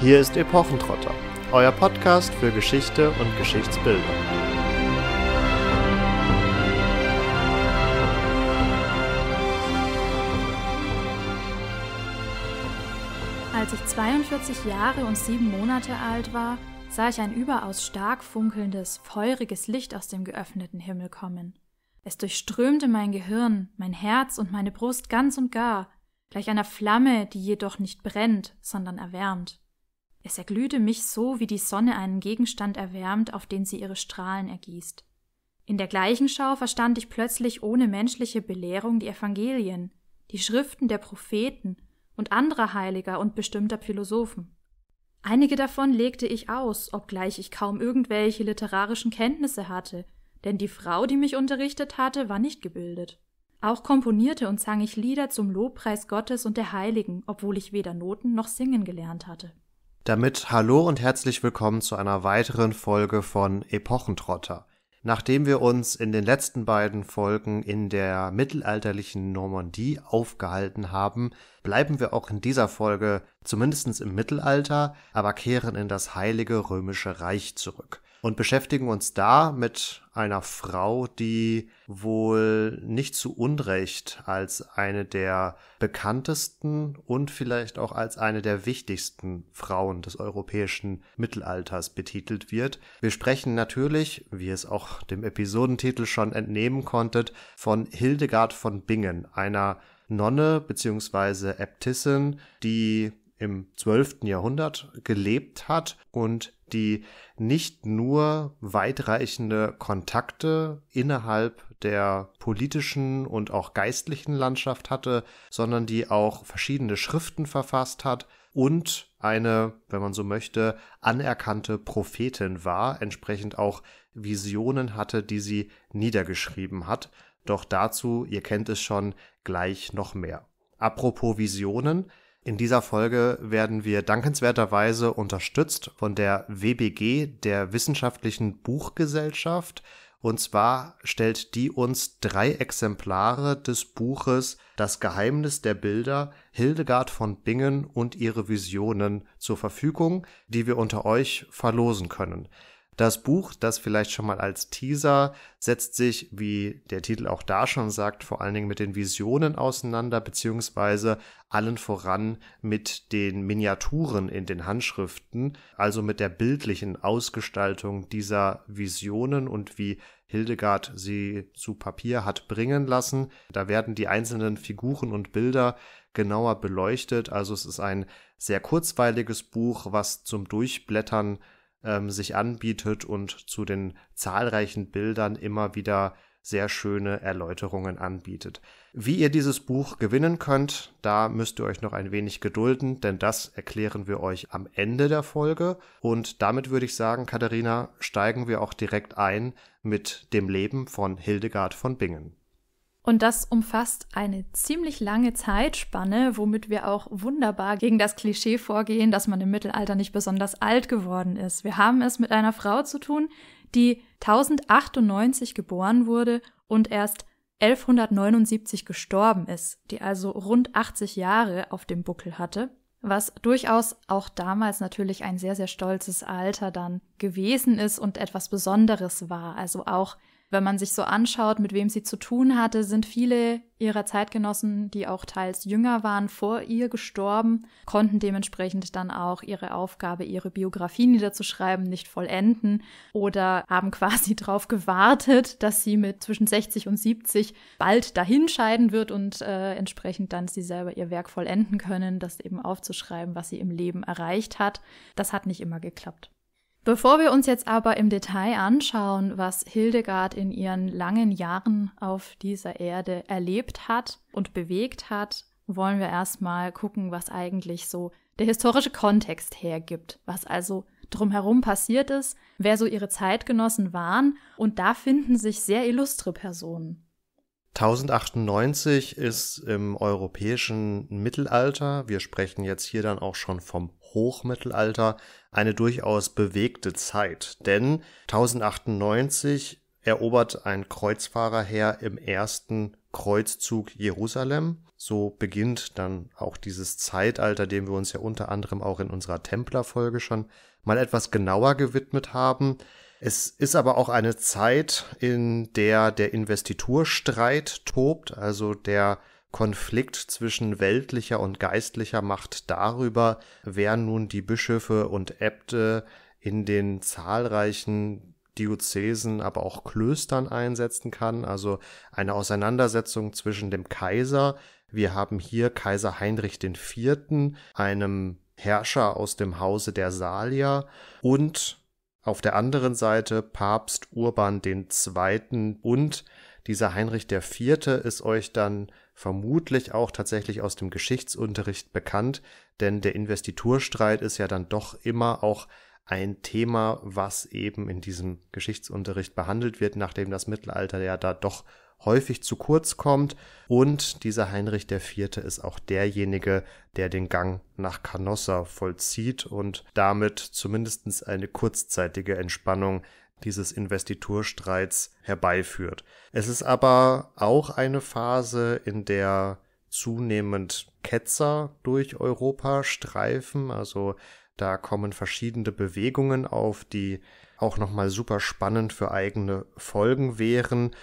Hier ist Epochentrotter, euer Podcast für Geschichte und Geschichtsbilder. Als ich 42 Jahre und sieben Monate alt war, sah ich ein überaus stark funkelndes, feuriges Licht aus dem geöffneten Himmel kommen. Es durchströmte mein Gehirn, mein Herz und meine Brust ganz und gar, gleich einer Flamme, die jedoch nicht brennt, sondern erwärmt. Es erglühte mich so, wie die Sonne einen Gegenstand erwärmt, auf den sie ihre Strahlen ergießt. In der gleichen Schau verstand ich plötzlich ohne menschliche Belehrung die Evangelien, die Schriften der Propheten und anderer Heiliger und bestimmter Philosophen. Einige davon legte ich aus, obgleich ich kaum irgendwelche literarischen Kenntnisse hatte, denn die Frau, die mich unterrichtet hatte, war nicht gebildet. Auch komponierte und sang ich Lieder zum Lobpreis Gottes und der Heiligen, obwohl ich weder Noten noch Singen gelernt hatte. Damit hallo und herzlich willkommen zu einer weiteren Folge von Epochentrotter. Nachdem wir uns in den letzten beiden Folgen in der mittelalterlichen Normandie aufgehalten haben, bleiben wir auch in dieser Folge zumindest im Mittelalter, aber kehren in das Heilige Römische Reich zurück und beschäftigen uns da mit einer Frau, die wohl nicht zu Unrecht als eine der bekanntesten und vielleicht auch als eine der wichtigsten Frauen des europäischen Mittelalters betitelt wird. Wir sprechen natürlich, wie es auch dem Episodentitel schon entnehmen konntet, von Hildegard von Bingen, einer Nonne bzw. Äbtissin, die im 12. Jahrhundert gelebt hat und die nicht nur weitreichende Kontakte innerhalb der politischen und auch geistlichen Landschaft hatte, sondern die auch verschiedene Schriften verfasst hat und eine, wenn man so möchte, anerkannte Prophetin war, entsprechend auch Visionen hatte, die sie niedergeschrieben hat. Doch dazu, ihr kennt es schon, gleich noch mehr. Apropos Visionen, in dieser Folge werden wir dankenswerterweise unterstützt von der WBG, der Wissenschaftlichen Buchgesellschaft. Und zwar stellt die uns drei Exemplare des Buches Das Geheimnis der Bilder Hildegard von Bingen und ihre Visionen zur Verfügung, die wir unter euch verlosen können. Das Buch, das vielleicht schon mal als Teaser, setzt sich, wie der Titel auch da schon sagt, vor allen Dingen mit den Visionen auseinander, beziehungsweise allen voran mit den Miniaturen in den Handschriften, also mit der bildlichen Ausgestaltung dieser Visionen und wie Hildegard sie zu Papier hat bringen lassen. Da werden die einzelnen Figuren und Bilder genauer beleuchtet. Also es ist ein sehr kurzweiliges Buch, was zum Durchblättern ähm, sich anbietet und zu den zahlreichen Bildern immer wieder sehr schöne Erläuterungen anbietet. Wie ihr dieses Buch gewinnen könnt, da müsst ihr euch noch ein wenig gedulden, denn das erklären wir euch am Ende der Folge. Und damit würde ich sagen, Katharina, steigen wir auch direkt ein mit dem Leben von Hildegard von Bingen. Und das umfasst eine ziemlich lange Zeitspanne, womit wir auch wunderbar gegen das Klischee vorgehen, dass man im Mittelalter nicht besonders alt geworden ist. Wir haben es mit einer Frau zu tun, die 1098 geboren wurde und erst 1179 gestorben ist, die also rund 80 Jahre auf dem Buckel hatte, was durchaus auch damals natürlich ein sehr, sehr stolzes Alter dann gewesen ist und etwas Besonderes war. Also auch wenn man sich so anschaut, mit wem sie zu tun hatte, sind viele ihrer Zeitgenossen, die auch teils jünger waren, vor ihr gestorben, konnten dementsprechend dann auch ihre Aufgabe, ihre Biografie niederzuschreiben, nicht vollenden oder haben quasi darauf gewartet, dass sie mit zwischen 60 und 70 bald dahinscheiden wird und äh, entsprechend dann sie selber ihr Werk vollenden können, das eben aufzuschreiben, was sie im Leben erreicht hat. Das hat nicht immer geklappt. Bevor wir uns jetzt aber im Detail anschauen, was Hildegard in ihren langen Jahren auf dieser Erde erlebt hat und bewegt hat, wollen wir erstmal gucken, was eigentlich so der historische Kontext hergibt, was also drumherum passiert ist, wer so ihre Zeitgenossen waren, und da finden sich sehr illustre Personen. 1098 ist im europäischen Mittelalter, wir sprechen jetzt hier dann auch schon vom Hochmittelalter eine durchaus bewegte Zeit, denn 1098 erobert ein Kreuzfahrerheer im ersten Kreuzzug Jerusalem. So beginnt dann auch dieses Zeitalter, dem wir uns ja unter anderem auch in unserer Templerfolge schon mal etwas genauer gewidmet haben. Es ist aber auch eine Zeit, in der der Investiturstreit tobt, also der Konflikt zwischen weltlicher und geistlicher Macht darüber, wer nun die Bischöfe und Äbte in den zahlreichen Diözesen, aber auch Klöstern einsetzen kann, also eine Auseinandersetzung zwischen dem Kaiser, wir haben hier Kaiser Heinrich IV., einem Herrscher aus dem Hause der Salier, und auf der anderen Seite Papst Urban II. und dieser Heinrich IV. ist euch dann vermutlich auch tatsächlich aus dem Geschichtsunterricht bekannt, denn der Investiturstreit ist ja dann doch immer auch ein Thema, was eben in diesem Geschichtsunterricht behandelt wird, nachdem das Mittelalter ja da doch häufig zu kurz kommt. Und dieser Heinrich IV. ist auch derjenige, der den Gang nach Canossa vollzieht und damit zumindest eine kurzzeitige Entspannung dieses Investiturstreits herbeiführt. Es ist aber auch eine Phase, in der zunehmend Ketzer durch Europa streifen, also da kommen verschiedene Bewegungen auf, die auch nochmal super spannend für eigene Folgen wären.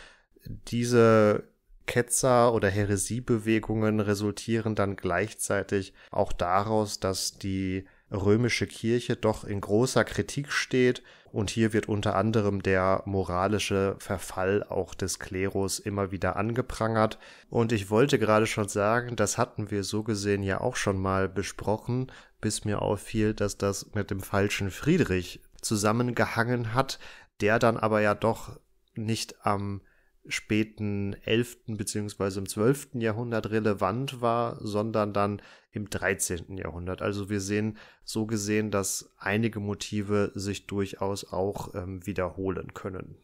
Diese Ketzer- oder Heresiebewegungen resultieren dann gleichzeitig auch daraus, dass die römische Kirche doch in großer Kritik steht und hier wird unter anderem der moralische Verfall auch des Klerus immer wieder angeprangert. Und ich wollte gerade schon sagen, das hatten wir so gesehen ja auch schon mal besprochen, bis mir auffiel, dass das mit dem falschen Friedrich zusammengehangen hat, der dann aber ja doch nicht am späten 11. bzw. im 12. Jahrhundert relevant war, sondern dann im 13. Jahrhundert. Also wir sehen so gesehen, dass einige Motive sich durchaus auch ähm, wiederholen können.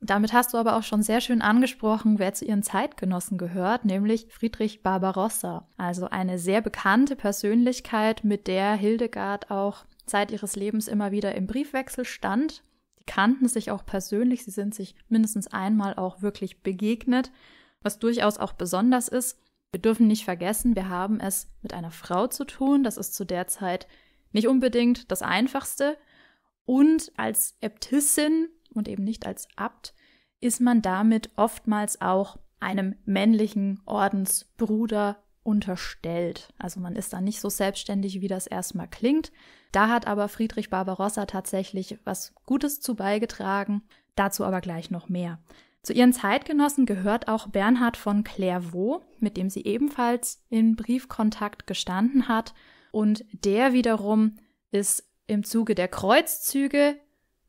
Damit hast du aber auch schon sehr schön angesprochen, wer zu ihren Zeitgenossen gehört, nämlich Friedrich Barbarossa. Also eine sehr bekannte Persönlichkeit, mit der Hildegard auch Zeit ihres Lebens immer wieder im Briefwechsel stand kannten sich auch persönlich, sie sind sich mindestens einmal auch wirklich begegnet, was durchaus auch besonders ist. Wir dürfen nicht vergessen, wir haben es mit einer Frau zu tun, das ist zu der Zeit nicht unbedingt das Einfachste. Und als Äbtissin und eben nicht als Abt ist man damit oftmals auch einem männlichen Ordensbruder unterstellt. Also man ist da nicht so selbstständig, wie das erstmal klingt. Da hat aber Friedrich Barbarossa tatsächlich was Gutes zu beigetragen, dazu aber gleich noch mehr. Zu ihren Zeitgenossen gehört auch Bernhard von Clairvaux, mit dem sie ebenfalls in Briefkontakt gestanden hat, und der wiederum ist im Zuge der Kreuzzüge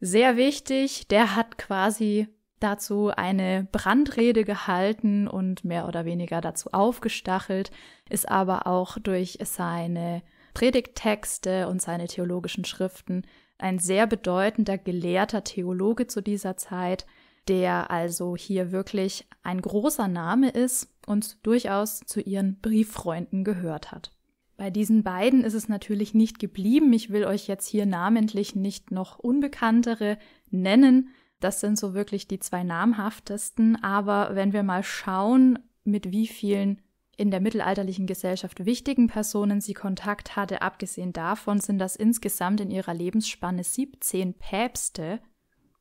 sehr wichtig. Der hat quasi dazu eine Brandrede gehalten und mehr oder weniger dazu aufgestachelt, ist aber auch durch seine Predigttexte und seine theologischen Schriften ein sehr bedeutender gelehrter Theologe zu dieser Zeit, der also hier wirklich ein großer Name ist und durchaus zu ihren Brieffreunden gehört hat. Bei diesen beiden ist es natürlich nicht geblieben. Ich will euch jetzt hier namentlich nicht noch unbekanntere nennen, das sind so wirklich die zwei namhaftesten. Aber wenn wir mal schauen, mit wie vielen in der mittelalterlichen Gesellschaft wichtigen Personen sie Kontakt hatte, abgesehen davon sind das insgesamt in ihrer Lebensspanne 17 Päpste.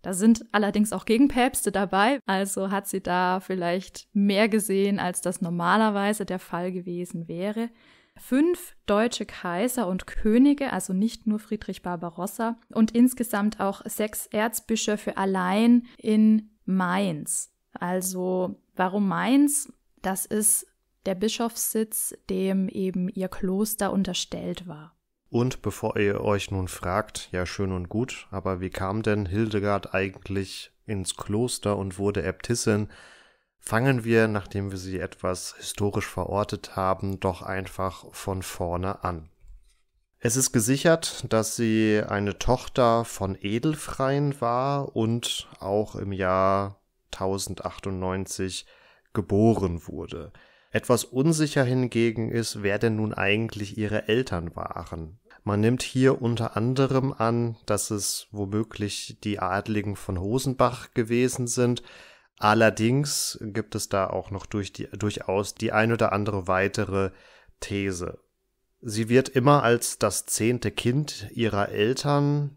Da sind allerdings auch Gegenpäpste dabei, also hat sie da vielleicht mehr gesehen, als das normalerweise der Fall gewesen wäre fünf deutsche Kaiser und Könige, also nicht nur Friedrich Barbarossa, und insgesamt auch sechs Erzbischöfe allein in Mainz. Also warum Mainz? Das ist der Bischofssitz, dem eben ihr Kloster unterstellt war. Und bevor ihr euch nun fragt, ja schön und gut, aber wie kam denn Hildegard eigentlich ins Kloster und wurde Äbtissin? fangen wir, nachdem wir sie etwas historisch verortet haben, doch einfach von vorne an. Es ist gesichert, dass sie eine Tochter von Edelfreien war und auch im Jahr 1098 geboren wurde. Etwas unsicher hingegen ist, wer denn nun eigentlich ihre Eltern waren. Man nimmt hier unter anderem an, dass es womöglich die Adligen von Hosenbach gewesen sind, Allerdings gibt es da auch noch durch die, durchaus die ein oder andere weitere These. Sie wird immer als das zehnte Kind ihrer Eltern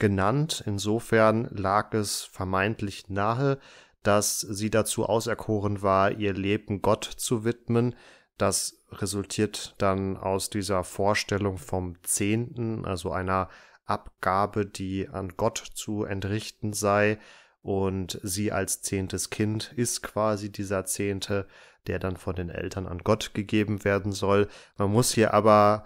genannt. Insofern lag es vermeintlich nahe, dass sie dazu auserkoren war, ihr Leben Gott zu widmen. Das resultiert dann aus dieser Vorstellung vom Zehnten, also einer Abgabe, die an Gott zu entrichten sei und sie als zehntes Kind ist quasi dieser Zehnte, der dann von den Eltern an Gott gegeben werden soll. Man muss hier aber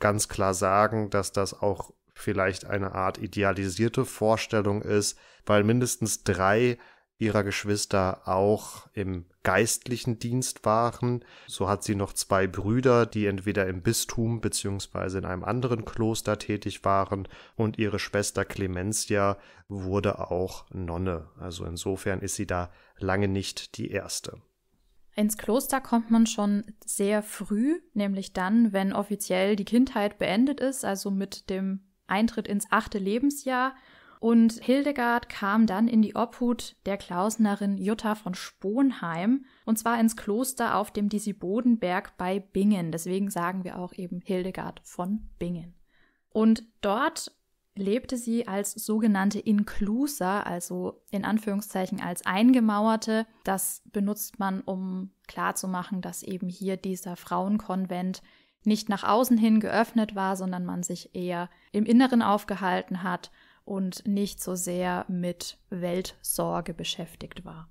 ganz klar sagen, dass das auch vielleicht eine Art idealisierte Vorstellung ist, weil mindestens drei ihrer Geschwister auch im geistlichen Dienst waren. So hat sie noch zwei Brüder, die entweder im Bistum bzw. in einem anderen Kloster tätig waren, und ihre Schwester Clemencia wurde auch Nonne. Also insofern ist sie da lange nicht die erste. Ins Kloster kommt man schon sehr früh, nämlich dann, wenn offiziell die Kindheit beendet ist, also mit dem Eintritt ins achte Lebensjahr und Hildegard kam dann in die Obhut der Klausnerin Jutta von Sponheim und zwar ins Kloster auf dem Disibodenberg bei Bingen. Deswegen sagen wir auch eben Hildegard von Bingen. Und dort lebte sie als sogenannte Inkluser, also in Anführungszeichen als Eingemauerte. Das benutzt man, um klarzumachen, dass eben hier dieser Frauenkonvent nicht nach außen hin geöffnet war, sondern man sich eher im Inneren aufgehalten hat und nicht so sehr mit Weltsorge beschäftigt war.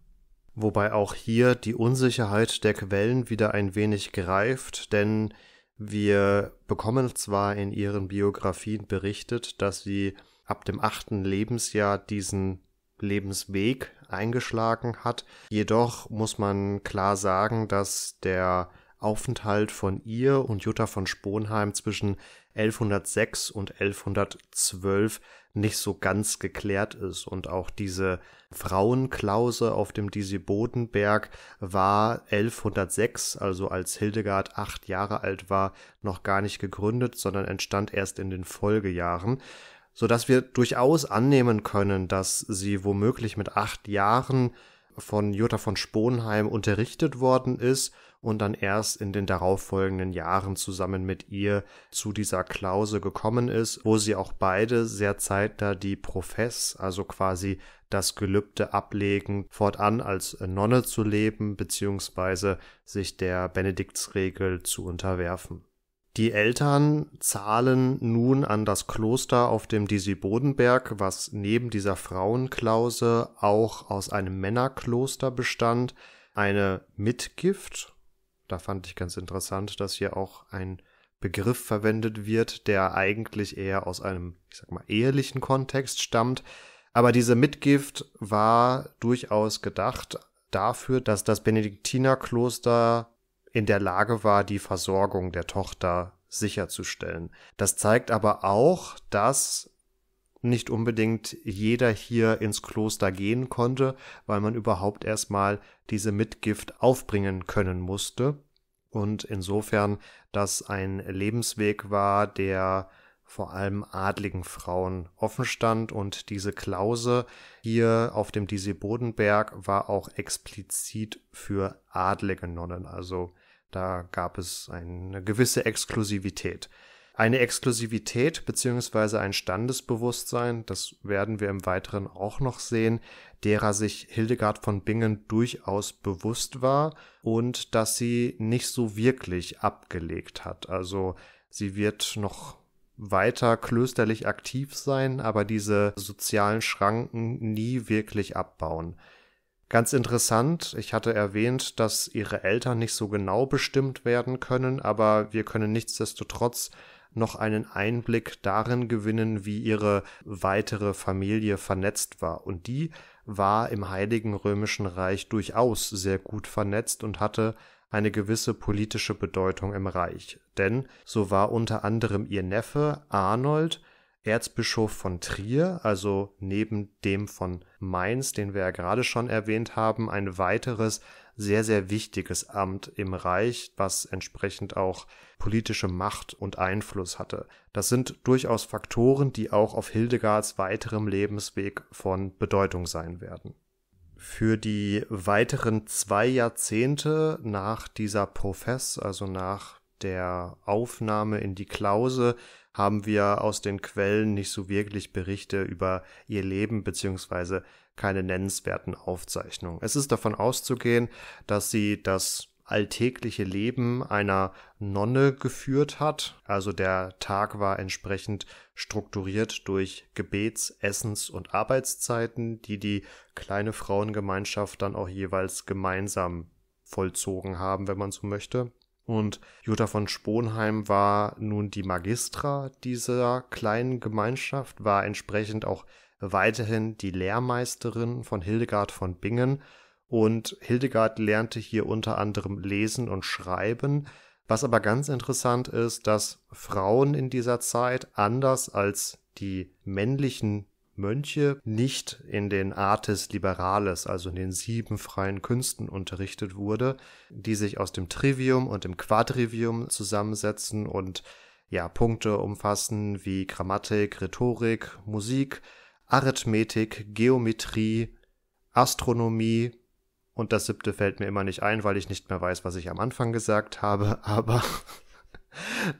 Wobei auch hier die Unsicherheit der Quellen wieder ein wenig greift, denn wir bekommen zwar in ihren Biografien berichtet, dass sie ab dem achten Lebensjahr diesen Lebensweg eingeschlagen hat, jedoch muss man klar sagen, dass der Aufenthalt von ihr und Jutta von Sponheim zwischen 1106 und 1112 nicht so ganz geklärt ist. Und auch diese Frauenklause auf dem Disi Bodenberg war 1106, also als Hildegard acht Jahre alt war, noch gar nicht gegründet, sondern entstand erst in den Folgejahren so dass wir durchaus annehmen können, dass sie womöglich mit acht Jahren von Jutta von Sponheim unterrichtet worden ist und dann erst in den darauffolgenden Jahren zusammen mit ihr zu dieser Klause gekommen ist, wo sie auch beide sehr zeitnah die Profess, also quasi das Gelübde ablegen, fortan als Nonne zu leben bzw. sich der Benediktsregel zu unterwerfen. Die Eltern zahlen nun an das Kloster auf dem Disibodenberg, was neben dieser Frauenklause auch aus einem Männerkloster bestand, eine Mitgift da fand ich ganz interessant, dass hier auch ein Begriff verwendet wird, der eigentlich eher aus einem, ich sag mal, ehelichen Kontext stammt. Aber diese Mitgift war durchaus gedacht dafür, dass das Benediktinerkloster in der Lage war, die Versorgung der Tochter sicherzustellen. Das zeigt aber auch, dass nicht unbedingt jeder hier ins Kloster gehen konnte, weil man überhaupt erstmal diese Mitgift aufbringen können musste. Und insofern das ein Lebensweg war, der vor allem adligen Frauen offen stand und diese Klause hier auf dem Disi Bodenberg war auch explizit für adlige Nonnen, also da gab es eine gewisse Exklusivität. Eine Exklusivität bzw. ein Standesbewusstsein, das werden wir im Weiteren auch noch sehen, derer sich Hildegard von Bingen durchaus bewusst war und dass sie nicht so wirklich abgelegt hat. Also sie wird noch weiter klösterlich aktiv sein, aber diese sozialen Schranken nie wirklich abbauen. Ganz interessant, ich hatte erwähnt, dass ihre Eltern nicht so genau bestimmt werden können, aber wir können nichtsdestotrotz noch einen Einblick darin gewinnen, wie ihre weitere Familie vernetzt war. Und die war im Heiligen Römischen Reich durchaus sehr gut vernetzt und hatte eine gewisse politische Bedeutung im Reich. Denn so war unter anderem ihr Neffe Arnold Erzbischof von Trier, also neben dem von Mainz, den wir ja gerade schon erwähnt haben, ein weiteres sehr, sehr wichtiges Amt im Reich, was entsprechend auch politische Macht und Einfluss hatte. Das sind durchaus Faktoren, die auch auf Hildegards weiterem Lebensweg von Bedeutung sein werden. Für die weiteren zwei Jahrzehnte nach dieser Profess, also nach der Aufnahme in die Klause, haben wir aus den Quellen nicht so wirklich Berichte über ihr Leben beziehungsweise keine nennenswerten Aufzeichnungen. Es ist davon auszugehen, dass sie das alltägliche Leben einer Nonne geführt hat. Also der Tag war entsprechend strukturiert durch Gebets-, Essens- und Arbeitszeiten, die die kleine Frauengemeinschaft dann auch jeweils gemeinsam vollzogen haben, wenn man so möchte. Und Jutta von Sponheim war nun die Magistra dieser kleinen Gemeinschaft, war entsprechend auch weiterhin die Lehrmeisterin von Hildegard von Bingen und Hildegard lernte hier unter anderem lesen und schreiben. Was aber ganz interessant ist, dass Frauen in dieser Zeit anders als die männlichen Mönche nicht in den Artes Liberales, also in den sieben freien Künsten unterrichtet wurde, die sich aus dem Trivium und dem Quadrivium zusammensetzen und ja, Punkte umfassen wie Grammatik, Rhetorik, Musik, Arithmetik, Geometrie, Astronomie, und das siebte fällt mir immer nicht ein, weil ich nicht mehr weiß, was ich am Anfang gesagt habe, aber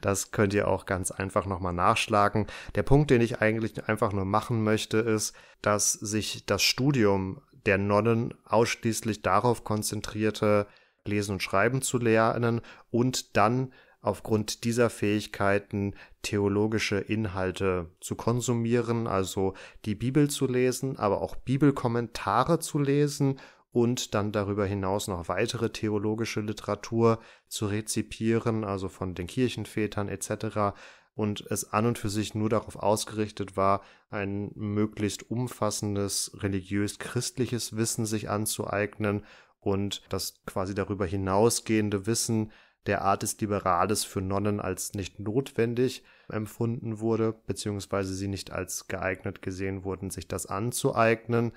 das könnt ihr auch ganz einfach nochmal nachschlagen. Der Punkt, den ich eigentlich einfach nur machen möchte, ist, dass sich das Studium der Nonnen ausschließlich darauf konzentrierte, Lesen und Schreiben zu lernen und dann aufgrund dieser Fähigkeiten theologische Inhalte zu konsumieren, also die Bibel zu lesen, aber auch Bibelkommentare zu lesen und dann darüber hinaus noch weitere theologische Literatur zu rezipieren, also von den Kirchenvätern etc. Und es an und für sich nur darauf ausgerichtet war, ein möglichst umfassendes religiös-christliches Wissen sich anzueignen und das quasi darüber hinausgehende Wissen der Art des Liberales für Nonnen als nicht notwendig empfunden wurde, beziehungsweise sie nicht als geeignet gesehen wurden, sich das anzueignen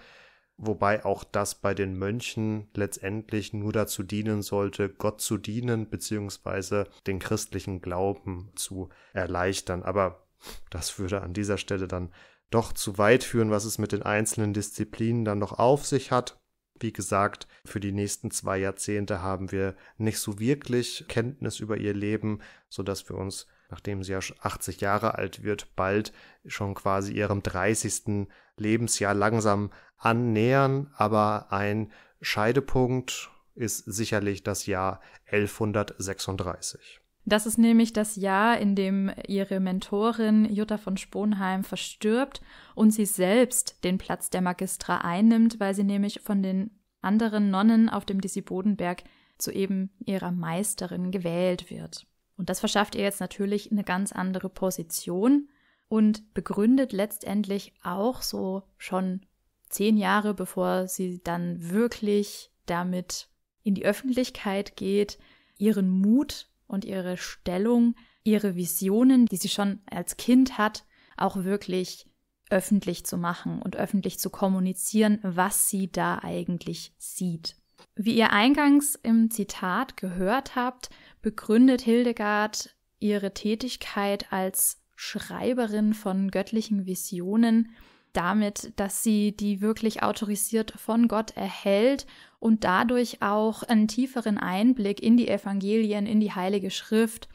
wobei auch das bei den Mönchen letztendlich nur dazu dienen sollte, Gott zu dienen beziehungsweise den christlichen Glauben zu erleichtern. Aber das würde an dieser Stelle dann doch zu weit führen, was es mit den einzelnen Disziplinen dann noch auf sich hat. Wie gesagt, für die nächsten zwei Jahrzehnte haben wir nicht so wirklich Kenntnis über ihr Leben, sodass wir uns, nachdem sie ja 80 Jahre alt wird, bald schon quasi ihrem 30. Lebensjahr langsam annähern, aber ein Scheidepunkt ist sicherlich das Jahr 1136. Das ist nämlich das Jahr, in dem ihre Mentorin Jutta von Sponheim verstirbt und sie selbst den Platz der Magistra einnimmt, weil sie nämlich von den anderen Nonnen auf dem Disibodenberg zu eben ihrer Meisterin gewählt wird. Und das verschafft ihr jetzt natürlich eine ganz andere Position und begründet letztendlich auch so schon zehn Jahre, bevor sie dann wirklich damit in die Öffentlichkeit geht, ihren Mut und ihre Stellung, ihre Visionen, die sie schon als Kind hat, auch wirklich öffentlich zu machen und öffentlich zu kommunizieren, was sie da eigentlich sieht. Wie ihr eingangs im Zitat gehört habt, begründet Hildegard ihre Tätigkeit als Schreiberin von göttlichen Visionen damit, dass sie die wirklich autorisiert von Gott erhält und dadurch auch einen tieferen Einblick in die Evangelien, in die Heilige Schrift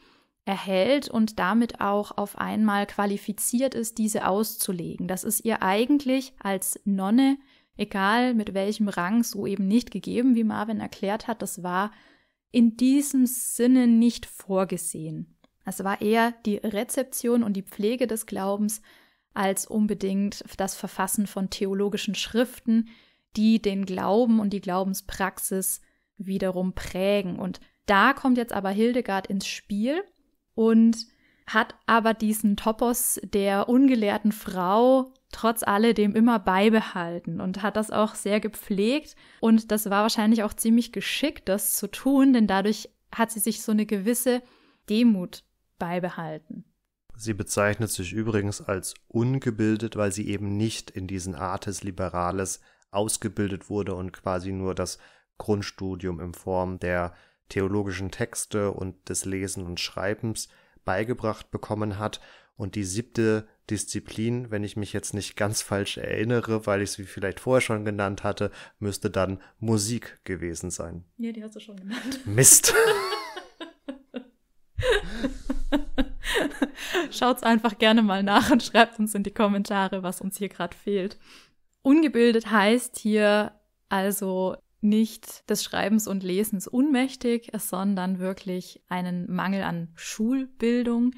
erhält und damit auch auf einmal qualifiziert ist, diese auszulegen. Das ist ihr eigentlich als Nonne, egal mit welchem Rang, so eben nicht gegeben, wie Marvin erklärt hat. Das war in diesem Sinne nicht vorgesehen. Es war eher die Rezeption und die Pflege des Glaubens, als unbedingt das Verfassen von theologischen Schriften, die den Glauben und die Glaubenspraxis wiederum prägen. Und da kommt jetzt aber Hildegard ins Spiel und hat aber diesen Topos der ungelehrten Frau trotz alledem immer beibehalten und hat das auch sehr gepflegt. Und das war wahrscheinlich auch ziemlich geschickt, das zu tun, denn dadurch hat sie sich so eine gewisse Demut beibehalten. Sie bezeichnet sich übrigens als ungebildet, weil sie eben nicht in diesen Artes liberales ausgebildet wurde und quasi nur das Grundstudium in Form der theologischen Texte und des Lesen und Schreibens beigebracht bekommen hat. Und die siebte Disziplin, wenn ich mich jetzt nicht ganz falsch erinnere, weil ich sie vielleicht vorher schon genannt hatte, müsste dann Musik gewesen sein. Ja, die hast du schon genannt. Mist. Schaut's einfach gerne mal nach und schreibt uns in die Kommentare, was uns hier gerade fehlt. Ungebildet heißt hier also nicht des Schreibens und Lesens unmächtig, sondern wirklich einen Mangel an Schulbildung.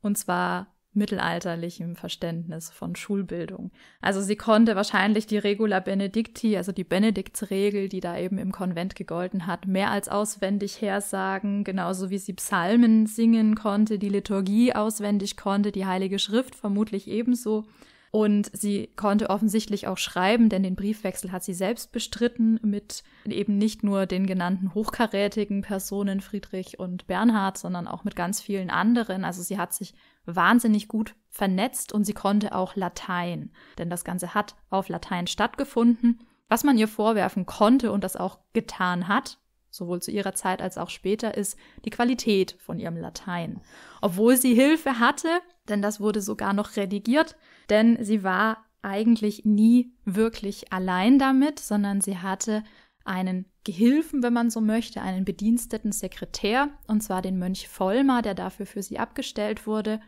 Und zwar mittelalterlichem Verständnis von Schulbildung. Also sie konnte wahrscheinlich die Regula Benedicti, also die Benediktsregel, die da eben im Konvent gegolten hat, mehr als auswendig hersagen, genauso wie sie Psalmen singen konnte, die Liturgie auswendig konnte, die Heilige Schrift vermutlich ebenso. Und sie konnte offensichtlich auch schreiben, denn den Briefwechsel hat sie selbst bestritten mit eben nicht nur den genannten hochkarätigen Personen Friedrich und Bernhard, sondern auch mit ganz vielen anderen. Also sie hat sich wahnsinnig gut vernetzt und sie konnte auch Latein, denn das Ganze hat auf Latein stattgefunden. Was man ihr vorwerfen konnte und das auch getan hat, sowohl zu ihrer Zeit als auch später, ist die Qualität von ihrem Latein. Obwohl sie Hilfe hatte, denn das wurde sogar noch redigiert, denn sie war eigentlich nie wirklich allein damit, sondern sie hatte einen Gehilfen, wenn man so möchte, einen bediensteten Sekretär, und zwar den Mönch Vollmer, der dafür für sie abgestellt wurde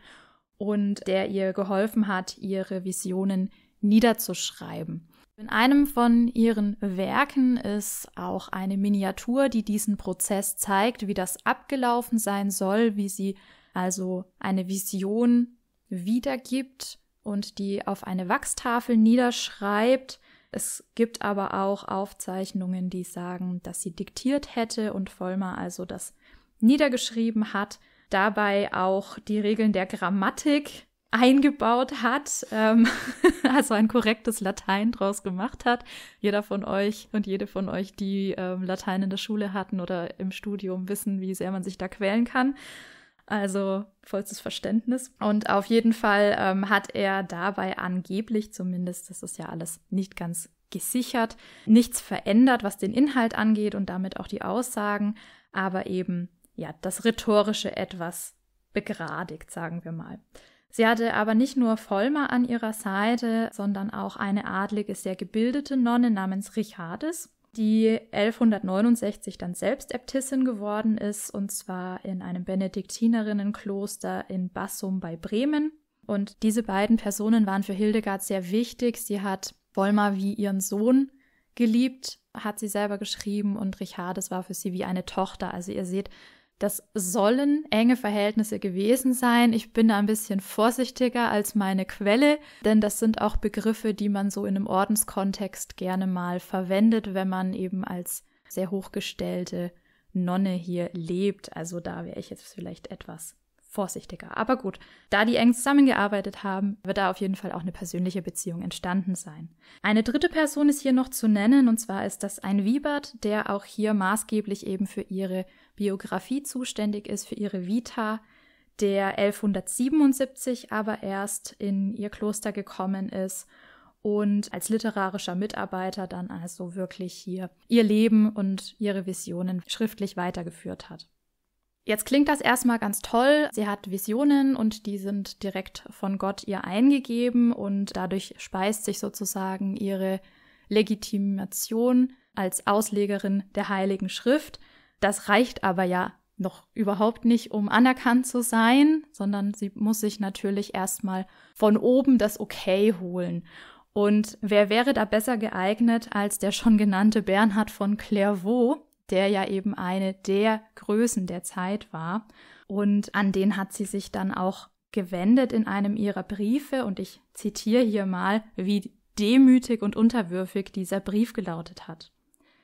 und der ihr geholfen hat, ihre Visionen niederzuschreiben. In einem von ihren Werken ist auch eine Miniatur, die diesen Prozess zeigt, wie das abgelaufen sein soll, wie sie also eine Vision wiedergibt und die auf eine Wachstafel niederschreibt es gibt aber auch Aufzeichnungen, die sagen, dass sie diktiert hätte und Vollmer also das niedergeschrieben hat, dabei auch die Regeln der Grammatik eingebaut hat, ähm, also ein korrektes Latein draus gemacht hat. Jeder von euch und jede von euch, die ähm, Latein in der Schule hatten oder im Studium, wissen, wie sehr man sich da quälen kann. Also vollstes Verständnis. Und auf jeden Fall ähm, hat er dabei angeblich, zumindest, das ist ja alles nicht ganz gesichert, nichts verändert, was den Inhalt angeht und damit auch die Aussagen, aber eben ja das rhetorische etwas begradigt, sagen wir mal. Sie hatte aber nicht nur Vollmer an ihrer Seite, sondern auch eine adlige, sehr gebildete Nonne namens Richardes, die 1169 dann selbst Äbtissin geworden ist, und zwar in einem Benediktinerinnenkloster in Bassum bei Bremen. Und diese beiden Personen waren für Hildegard sehr wichtig. Sie hat Volmar wie ihren Sohn geliebt, hat sie selber geschrieben, und Richardes war für sie wie eine Tochter. Also ihr seht, das sollen enge Verhältnisse gewesen sein. Ich bin da ein bisschen vorsichtiger als meine Quelle, denn das sind auch Begriffe, die man so in einem Ordenskontext gerne mal verwendet, wenn man eben als sehr hochgestellte Nonne hier lebt. Also da wäre ich jetzt vielleicht etwas vorsichtiger. Aber gut, da die eng zusammengearbeitet haben, wird da auf jeden Fall auch eine persönliche Beziehung entstanden sein. Eine dritte Person ist hier noch zu nennen, und zwar ist das ein Wiebert, der auch hier maßgeblich eben für ihre Biografie zuständig ist, für ihre Vita, der 1177 aber erst in ihr Kloster gekommen ist und als literarischer Mitarbeiter dann also wirklich hier ihr Leben und ihre Visionen schriftlich weitergeführt hat. Jetzt klingt das erstmal ganz toll. Sie hat Visionen und die sind direkt von Gott ihr eingegeben und dadurch speist sich sozusagen ihre Legitimation als Auslegerin der Heiligen Schrift. Das reicht aber ja noch überhaupt nicht, um anerkannt zu sein, sondern sie muss sich natürlich erstmal von oben das Okay holen. Und wer wäre da besser geeignet als der schon genannte Bernhard von Clairvaux, der ja eben eine der Größen der Zeit war. Und an den hat sie sich dann auch gewendet in einem ihrer Briefe. Und ich zitiere hier mal, wie demütig und unterwürfig dieser Brief gelautet hat.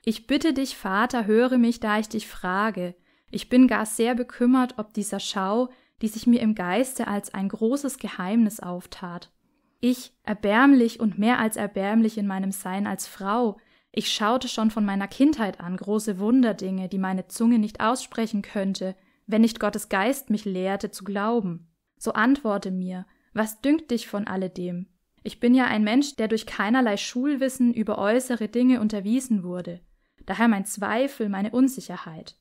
Ich bitte dich, Vater, höre mich, da ich dich frage. Ich bin gar sehr bekümmert ob dieser Schau, die sich mir im Geiste als ein großes Geheimnis auftat. Ich, erbärmlich und mehr als erbärmlich in meinem Sein als Frau, ich schaute schon von meiner Kindheit an große Wunderdinge, die meine Zunge nicht aussprechen könnte, wenn nicht Gottes Geist mich lehrte zu glauben. So antworte mir, was dünkt dich von alledem? Ich bin ja ein Mensch, der durch keinerlei Schulwissen über äußere Dinge unterwiesen wurde daher mein Zweifel, meine Unsicherheit.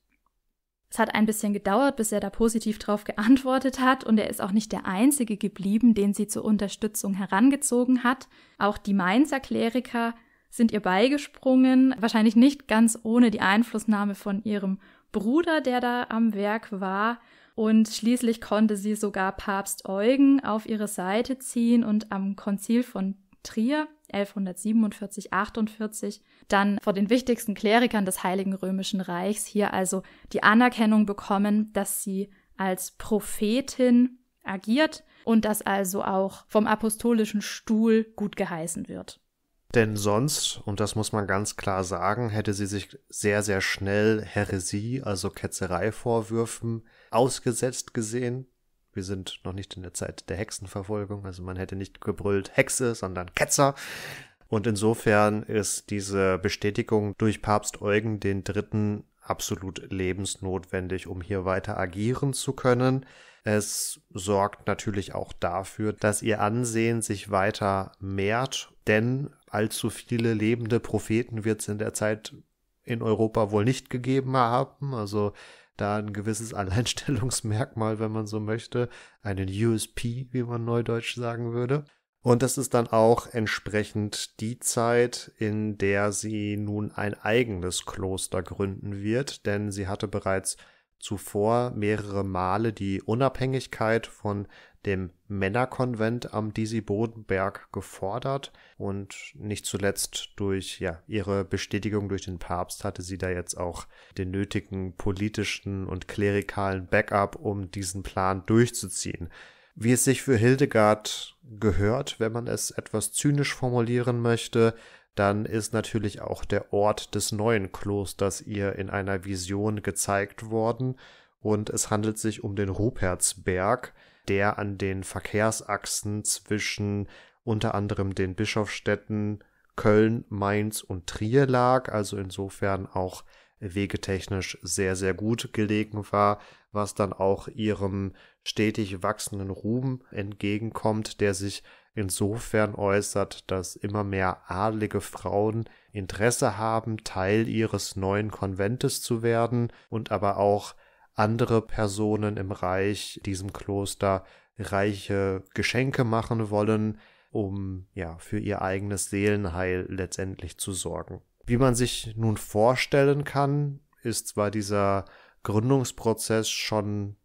Es hat ein bisschen gedauert, bis er da positiv drauf geantwortet hat, und er ist auch nicht der einzige geblieben, den sie zur Unterstützung herangezogen hat. Auch die Mainzer Kleriker sind ihr beigesprungen, wahrscheinlich nicht ganz ohne die Einflussnahme von ihrem Bruder, der da am Werk war, und schließlich konnte sie sogar Papst Eugen auf ihre Seite ziehen und am Konzil von Trier 1147, 48, dann vor den wichtigsten Klerikern des Heiligen Römischen Reichs hier also die Anerkennung bekommen, dass sie als Prophetin agiert und dass also auch vom apostolischen Stuhl gut geheißen wird. Denn sonst, und das muss man ganz klar sagen, hätte sie sich sehr, sehr schnell Häresie, also Ketzereivorwürfen, ausgesetzt gesehen wir sind noch nicht in der Zeit der Hexenverfolgung, also man hätte nicht gebrüllt Hexe, sondern Ketzer. Und insofern ist diese Bestätigung durch Papst Eugen den Dritten absolut lebensnotwendig, um hier weiter agieren zu können. Es sorgt natürlich auch dafür, dass ihr Ansehen sich weiter mehrt, denn allzu viele lebende Propheten wird es in der Zeit in Europa wohl nicht gegeben haben. Also da ein gewisses Alleinstellungsmerkmal, wenn man so möchte, einen USP, wie man neudeutsch sagen würde. Und das ist dann auch entsprechend die Zeit, in der sie nun ein eigenes Kloster gründen wird, denn sie hatte bereits zuvor mehrere Male die Unabhängigkeit von dem Männerkonvent am Disi-Bodenberg gefordert und nicht zuletzt durch ja, ihre Bestätigung durch den Papst hatte sie da jetzt auch den nötigen politischen und klerikalen Backup, um diesen Plan durchzuziehen. Wie es sich für Hildegard gehört, wenn man es etwas zynisch formulieren möchte, dann ist natürlich auch der Ort des neuen Klosters ihr in einer Vision gezeigt worden, und es handelt sich um den Rupertsberg, der an den Verkehrsachsen zwischen unter anderem den Bischofsstädten Köln, Mainz und Trier lag, also insofern auch wegetechnisch sehr, sehr gut gelegen war, was dann auch ihrem stetig wachsenden Ruhm entgegenkommt, der sich insofern äußert, dass immer mehr adlige Frauen Interesse haben, Teil ihres neuen Konventes zu werden und aber auch andere Personen im Reich diesem Kloster reiche Geschenke machen wollen, um ja für ihr eigenes Seelenheil letztendlich zu sorgen. Wie man sich nun vorstellen kann, ist zwar dieser Gründungsprozess schon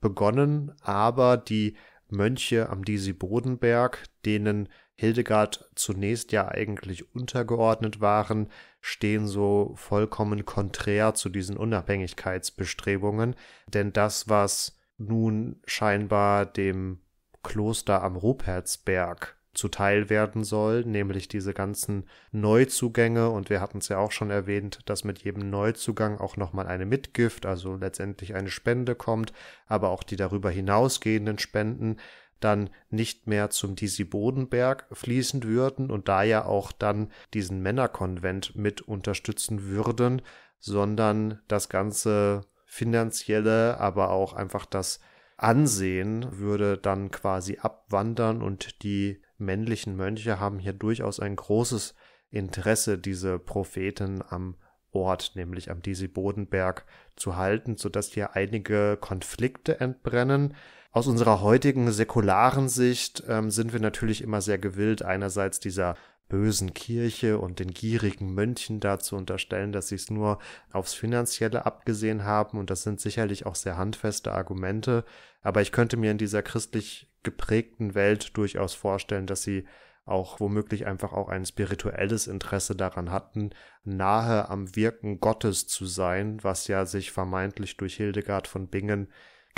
begonnen, aber die Mönche am Disi Bodenberg, denen Hildegard zunächst ja eigentlich untergeordnet waren, stehen so vollkommen konträr zu diesen Unabhängigkeitsbestrebungen. Denn das, was nun scheinbar dem Kloster am Rupertsberg zuteil werden soll, nämlich diese ganzen Neuzugänge und wir hatten es ja auch schon erwähnt, dass mit jedem Neuzugang auch nochmal eine Mitgift, also letztendlich eine Spende kommt, aber auch die darüber hinausgehenden Spenden, dann nicht mehr zum Disi Bodenberg fließen würden und da ja auch dann diesen Männerkonvent mit unterstützen würden, sondern das ganze finanzielle, aber auch einfach das Ansehen würde dann quasi abwandern und die männlichen Mönche haben hier durchaus ein großes Interesse, diese Propheten am Ort, nämlich am Disi Bodenberg, zu halten, sodass hier einige Konflikte entbrennen, aus unserer heutigen säkularen Sicht ähm, sind wir natürlich immer sehr gewillt, einerseits dieser bösen Kirche und den gierigen Mönchen dazu unterstellen, dass sie es nur aufs Finanzielle abgesehen haben, und das sind sicherlich auch sehr handfeste Argumente, aber ich könnte mir in dieser christlich geprägten Welt durchaus vorstellen, dass sie auch womöglich einfach auch ein spirituelles Interesse daran hatten, nahe am Wirken Gottes zu sein, was ja sich vermeintlich durch Hildegard von Bingen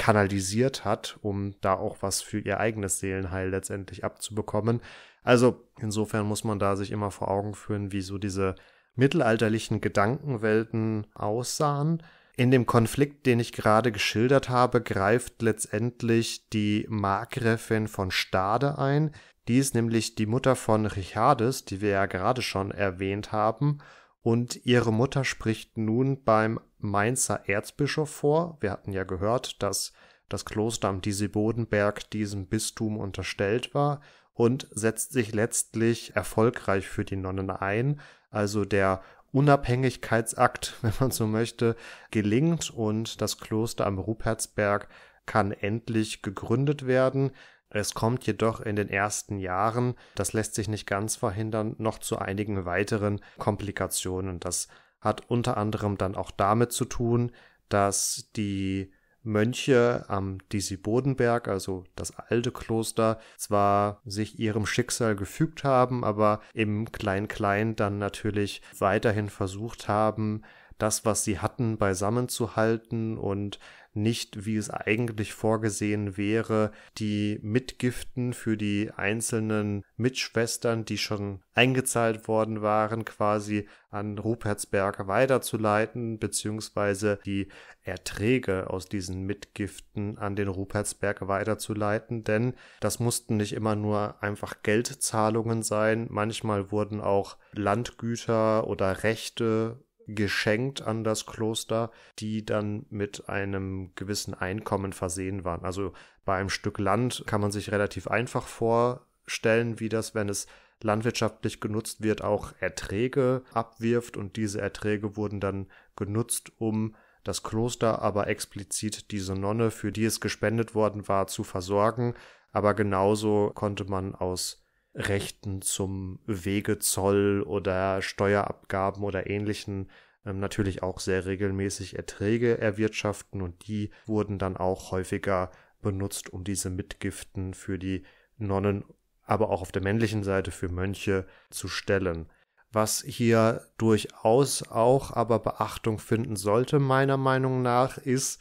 kanalisiert hat, um da auch was für ihr eigenes Seelenheil letztendlich abzubekommen. Also insofern muss man da sich immer vor Augen führen, wie so diese mittelalterlichen Gedankenwelten aussahen. In dem Konflikt, den ich gerade geschildert habe, greift letztendlich die Markgräfin von Stade ein. Die ist nämlich die Mutter von Richardes, die wir ja gerade schon erwähnt haben, und ihre Mutter spricht nun beim Mainzer Erzbischof vor. Wir hatten ja gehört, dass das Kloster am Disibodenberg diesem Bistum unterstellt war und setzt sich letztlich erfolgreich für die Nonnen ein. Also der Unabhängigkeitsakt, wenn man so möchte, gelingt und das Kloster am Rupertsberg kann endlich gegründet werden. Es kommt jedoch in den ersten Jahren, das lässt sich nicht ganz verhindern, noch zu einigen weiteren Komplikationen. Das hat unter anderem dann auch damit zu tun, dass die Mönche am Disibodenberg, also das alte Kloster, zwar sich ihrem Schicksal gefügt haben, aber im Klein-Klein dann natürlich weiterhin versucht haben, das, was sie hatten, beisammenzuhalten und nicht, wie es eigentlich vorgesehen wäre, die Mitgiften für die einzelnen Mitschwestern, die schon eingezahlt worden waren, quasi an Rupertsberg weiterzuleiten, beziehungsweise die Erträge aus diesen Mitgiften an den Rupertsberg weiterzuleiten, denn das mussten nicht immer nur einfach Geldzahlungen sein, manchmal wurden auch Landgüter oder Rechte geschenkt an das Kloster, die dann mit einem gewissen Einkommen versehen waren. Also bei einem Stück Land kann man sich relativ einfach vorstellen, wie das, wenn es landwirtschaftlich genutzt wird, auch Erträge abwirft und diese Erträge wurden dann genutzt, um das Kloster aber explizit diese Nonne, für die es gespendet worden war, zu versorgen, aber genauso konnte man aus Rechten zum Wegezoll oder Steuerabgaben oder ähnlichen ähm, natürlich auch sehr regelmäßig Erträge erwirtschaften und die wurden dann auch häufiger benutzt, um diese Mitgiften für die Nonnen, aber auch auf der männlichen Seite für Mönche zu stellen. Was hier durchaus auch aber Beachtung finden sollte, meiner Meinung nach, ist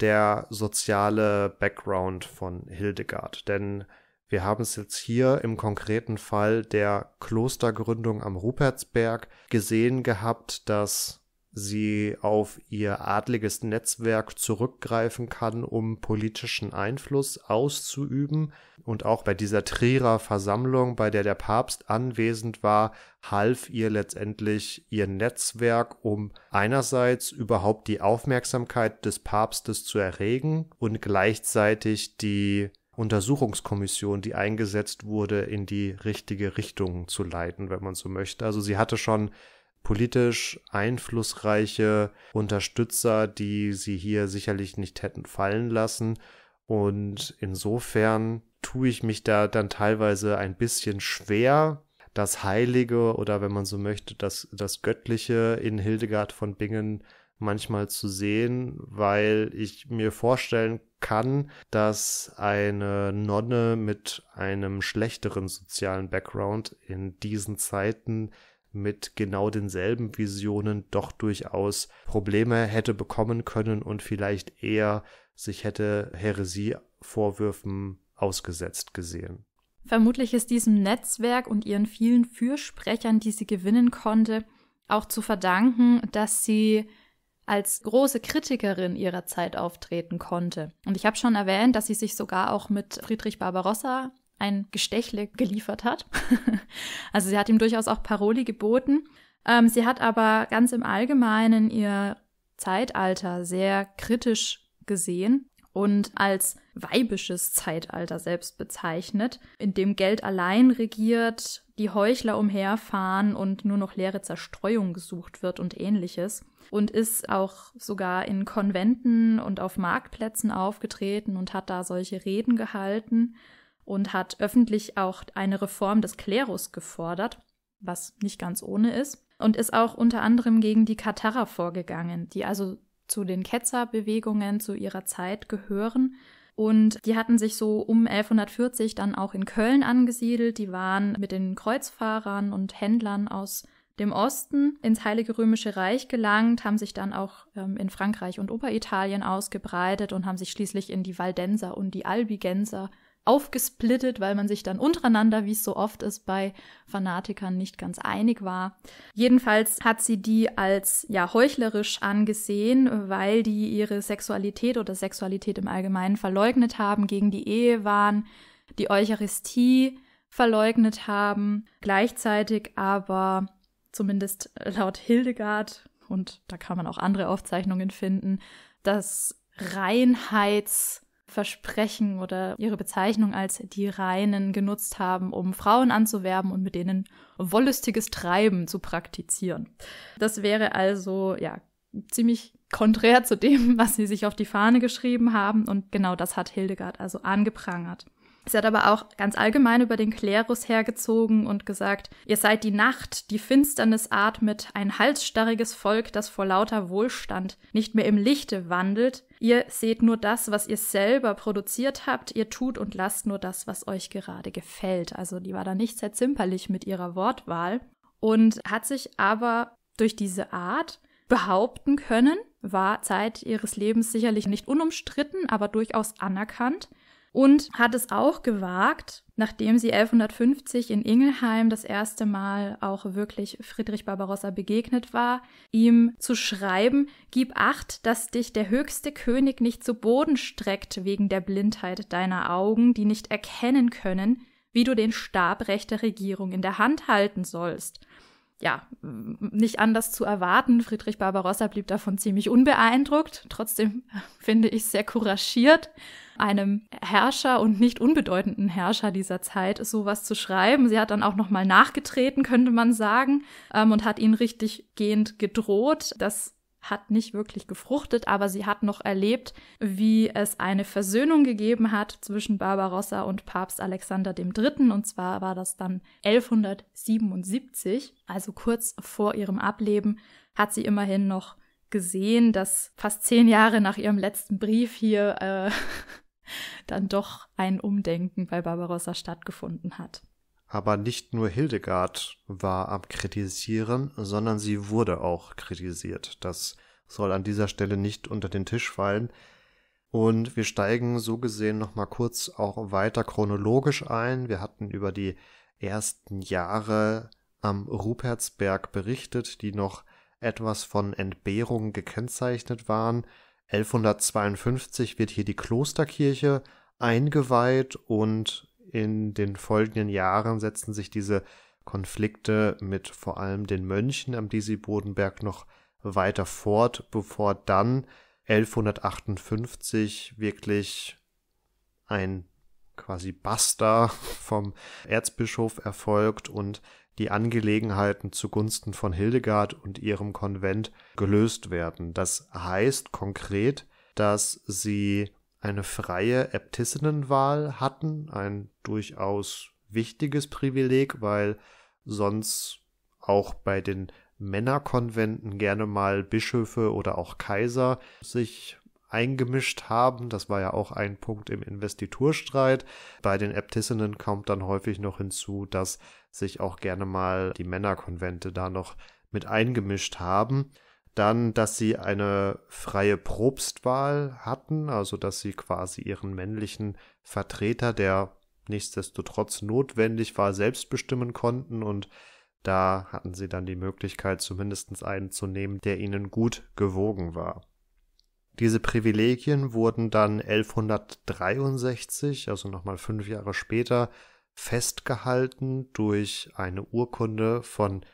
der soziale Background von Hildegard. Denn wir haben es jetzt hier im konkreten Fall der Klostergründung am Rupertsberg gesehen gehabt, dass sie auf ihr adliges Netzwerk zurückgreifen kann, um politischen Einfluss auszuüben. Und auch bei dieser Trierer Versammlung, bei der der Papst anwesend war, half ihr letztendlich ihr Netzwerk, um einerseits überhaupt die Aufmerksamkeit des Papstes zu erregen und gleichzeitig die Untersuchungskommission, die eingesetzt wurde, in die richtige Richtung zu leiten, wenn man so möchte. Also sie hatte schon politisch einflussreiche Unterstützer, die sie hier sicherlich nicht hätten fallen lassen. Und insofern tue ich mich da dann teilweise ein bisschen schwer, das Heilige oder wenn man so möchte, das, das Göttliche in Hildegard von Bingen manchmal zu sehen, weil ich mir vorstellen kann, kann, dass eine Nonne mit einem schlechteren sozialen Background in diesen Zeiten mit genau denselben Visionen doch durchaus Probleme hätte bekommen können und vielleicht eher sich hätte Heresievorwürfen ausgesetzt gesehen. Vermutlich ist diesem Netzwerk und ihren vielen Fürsprechern, die sie gewinnen konnte, auch zu verdanken, dass sie als große Kritikerin ihrer Zeit auftreten konnte. Und ich habe schon erwähnt, dass sie sich sogar auch mit Friedrich Barbarossa ein Gestechle geliefert hat. also sie hat ihm durchaus auch Paroli geboten. Ähm, sie hat aber ganz im Allgemeinen ihr Zeitalter sehr kritisch gesehen und als weibisches Zeitalter selbst bezeichnet, in dem Geld allein regiert, die Heuchler umherfahren und nur noch leere Zerstreuung gesucht wird und ähnliches. Und ist auch sogar in Konventen und auf Marktplätzen aufgetreten und hat da solche Reden gehalten und hat öffentlich auch eine Reform des Klerus gefordert, was nicht ganz ohne ist. Und ist auch unter anderem gegen die Katharer vorgegangen, die also zu den Ketzerbewegungen zu ihrer Zeit gehören. Und die hatten sich so um 1140 dann auch in Köln angesiedelt. Die waren mit den Kreuzfahrern und Händlern aus dem Osten ins Heilige Römische Reich gelangt, haben sich dann auch ähm, in Frankreich und Oberitalien ausgebreitet und haben sich schließlich in die Valdenser und die Albigenser aufgesplittet, weil man sich dann untereinander, wie es so oft ist, bei Fanatikern nicht ganz einig war. Jedenfalls hat sie die als ja heuchlerisch angesehen, weil die ihre Sexualität oder Sexualität im Allgemeinen verleugnet haben, gegen die Ehe waren, die Eucharistie verleugnet haben, gleichzeitig aber zumindest laut Hildegard und da kann man auch andere Aufzeichnungen finden, das Reinheits Versprechen oder ihre Bezeichnung als die Reinen genutzt haben, um Frauen anzuwerben und mit denen wollüstiges Treiben zu praktizieren. Das wäre also, ja, ziemlich konträr zu dem, was sie sich auf die Fahne geschrieben haben und genau das hat Hildegard also angeprangert. Sie hat aber auch ganz allgemein über den Klerus hergezogen und gesagt, ihr seid die Nacht, die Finsternis atmet, ein halsstarriges Volk, das vor lauter Wohlstand nicht mehr im Lichte wandelt. Ihr seht nur das, was ihr selber produziert habt, ihr tut und lasst nur das, was euch gerade gefällt. Also die war da nicht sehr zimperlich mit ihrer Wortwahl und hat sich aber durch diese Art behaupten können, war Zeit ihres Lebens sicherlich nicht unumstritten, aber durchaus anerkannt und hat es auch gewagt, nachdem sie 1150 in Ingelheim das erste Mal auch wirklich Friedrich Barbarossa begegnet war, ihm zu schreiben, gib acht, dass dich der höchste König nicht zu Boden streckt wegen der Blindheit deiner Augen, die nicht erkennen können, wie du den Stab rechter Regierung in der Hand halten sollst. Ja, nicht anders zu erwarten. Friedrich Barbarossa blieb davon ziemlich unbeeindruckt. Trotzdem finde ich sehr couragiert einem Herrscher und nicht unbedeutenden Herrscher dieser Zeit sowas zu schreiben. Sie hat dann auch nochmal nachgetreten, könnte man sagen, ähm, und hat ihn richtig gehend gedroht. Das hat nicht wirklich gefruchtet, aber sie hat noch erlebt, wie es eine Versöhnung gegeben hat zwischen Barbarossa und Papst Alexander III. Und zwar war das dann 1177, also kurz vor ihrem Ableben, hat sie immerhin noch gesehen, dass fast zehn Jahre nach ihrem letzten Brief hier äh, dann doch ein Umdenken bei Barbarossa stattgefunden hat. Aber nicht nur Hildegard war am Kritisieren, sondern sie wurde auch kritisiert. Das soll an dieser Stelle nicht unter den Tisch fallen. Und wir steigen so gesehen nochmal kurz auch weiter chronologisch ein. Wir hatten über die ersten Jahre am Rupertsberg berichtet, die noch etwas von Entbehrungen gekennzeichnet waren. 1152 wird hier die Klosterkirche eingeweiht und in den folgenden Jahren setzten sich diese Konflikte mit vor allem den Mönchen am Disi-Bodenberg noch weiter fort, bevor dann 1158 wirklich ein quasi Basta vom Erzbischof erfolgt und die Angelegenheiten zugunsten von Hildegard und ihrem Konvent gelöst werden. Das heißt konkret, dass sie eine freie Äbtissinnenwahl hatten, ein durchaus wichtiges Privileg, weil sonst auch bei den Männerkonventen gerne mal Bischöfe oder auch Kaiser sich eingemischt haben. Das war ja auch ein Punkt im Investiturstreit. Bei den Äbtissinnen kommt dann häufig noch hinzu, dass sich auch gerne mal die Männerkonvente da noch mit eingemischt haben. Dann, dass sie eine freie Probstwahl hatten, also dass sie quasi ihren männlichen Vertreter, der nichtsdestotrotz notwendig war, selbst bestimmen konnten und da hatten sie dann die Möglichkeit, zumindest einen zu nehmen, der ihnen gut gewogen war. Diese Privilegien wurden dann 1163, also nochmal fünf Jahre später, festgehalten durch eine Urkunde von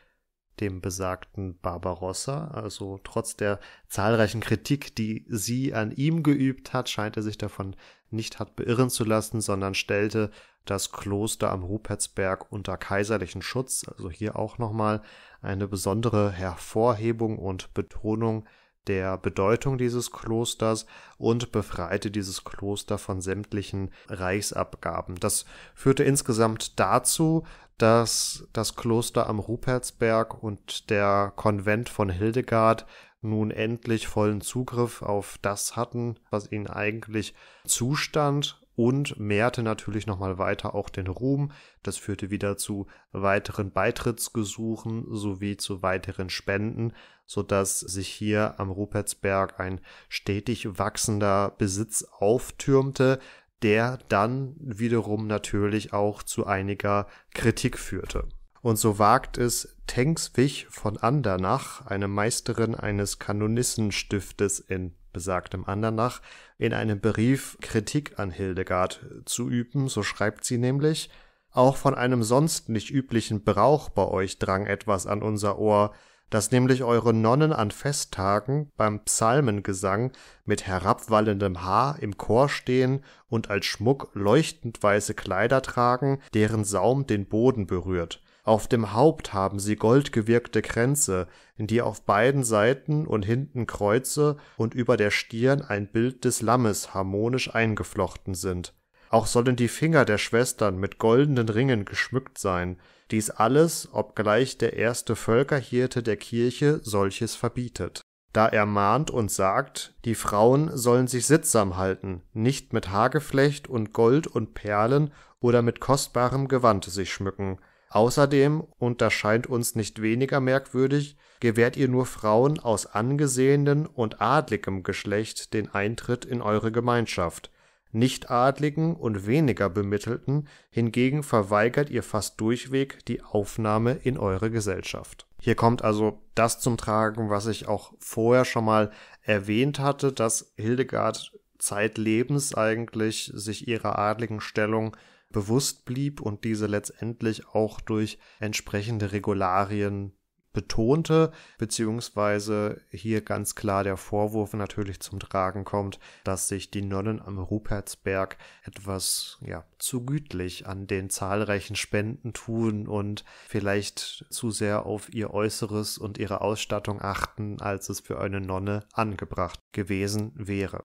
dem besagten Barbarossa. Also trotz der zahlreichen Kritik, die sie an ihm geübt hat, scheint er sich davon nicht hat beirren zu lassen, sondern stellte das Kloster am Rupertsberg unter kaiserlichen Schutz. Also hier auch nochmal eine besondere Hervorhebung und Betonung der Bedeutung dieses Klosters und befreite dieses Kloster von sämtlichen Reichsabgaben. Das führte insgesamt dazu, dass das Kloster am Rupertsberg und der Konvent von Hildegard nun endlich vollen Zugriff auf das hatten, was ihnen eigentlich zustand und mehrte natürlich nochmal weiter auch den Ruhm. Das führte wieder zu weiteren Beitrittsgesuchen sowie zu weiteren Spenden, sodass sich hier am Rupertsberg ein stetig wachsender Besitz auftürmte, der dann wiederum natürlich auch zu einiger Kritik führte. Und so wagt es Tengswich von Andernach, eine Meisterin eines Kanonissenstiftes in besagtem Andernach, in einem Brief Kritik an Hildegard zu üben, so schreibt sie nämlich Auch von einem sonst nicht üblichen Brauch bei euch drang etwas an unser Ohr, dass nämlich eure Nonnen an Festtagen beim Psalmengesang mit herabwallendem Haar im Chor stehen und als Schmuck leuchtend weiße Kleider tragen, deren Saum den Boden berührt auf dem Haupt haben sie goldgewirkte Kränze, in die auf beiden Seiten und hinten Kreuze und über der Stirn ein Bild des Lammes harmonisch eingeflochten sind. Auch sollen die Finger der Schwestern mit goldenen Ringen geschmückt sein. Dies alles, obgleich der erste Völkerhirte der Kirche solches verbietet. Da er mahnt und sagt, die Frauen sollen sich sittsam halten, nicht mit Haargeflecht und Gold und Perlen oder mit kostbarem Gewand sich schmücken, Außerdem, und das scheint uns nicht weniger merkwürdig, gewährt ihr nur Frauen aus angesehenen und adligem Geschlecht den Eintritt in eure Gemeinschaft, Nichtadligen und weniger Bemittelten hingegen verweigert ihr fast durchweg die Aufnahme in eure Gesellschaft. Hier kommt also das zum Tragen, was ich auch vorher schon mal erwähnt hatte, dass Hildegard zeitlebens eigentlich sich ihrer adligen Stellung bewusst blieb und diese letztendlich auch durch entsprechende Regularien betonte, beziehungsweise hier ganz klar der Vorwurf natürlich zum Tragen kommt, dass sich die Nonnen am Rupertsberg etwas ja, zu gütlich an den zahlreichen Spenden tun und vielleicht zu sehr auf ihr Äußeres und ihre Ausstattung achten, als es für eine Nonne angebracht gewesen wäre.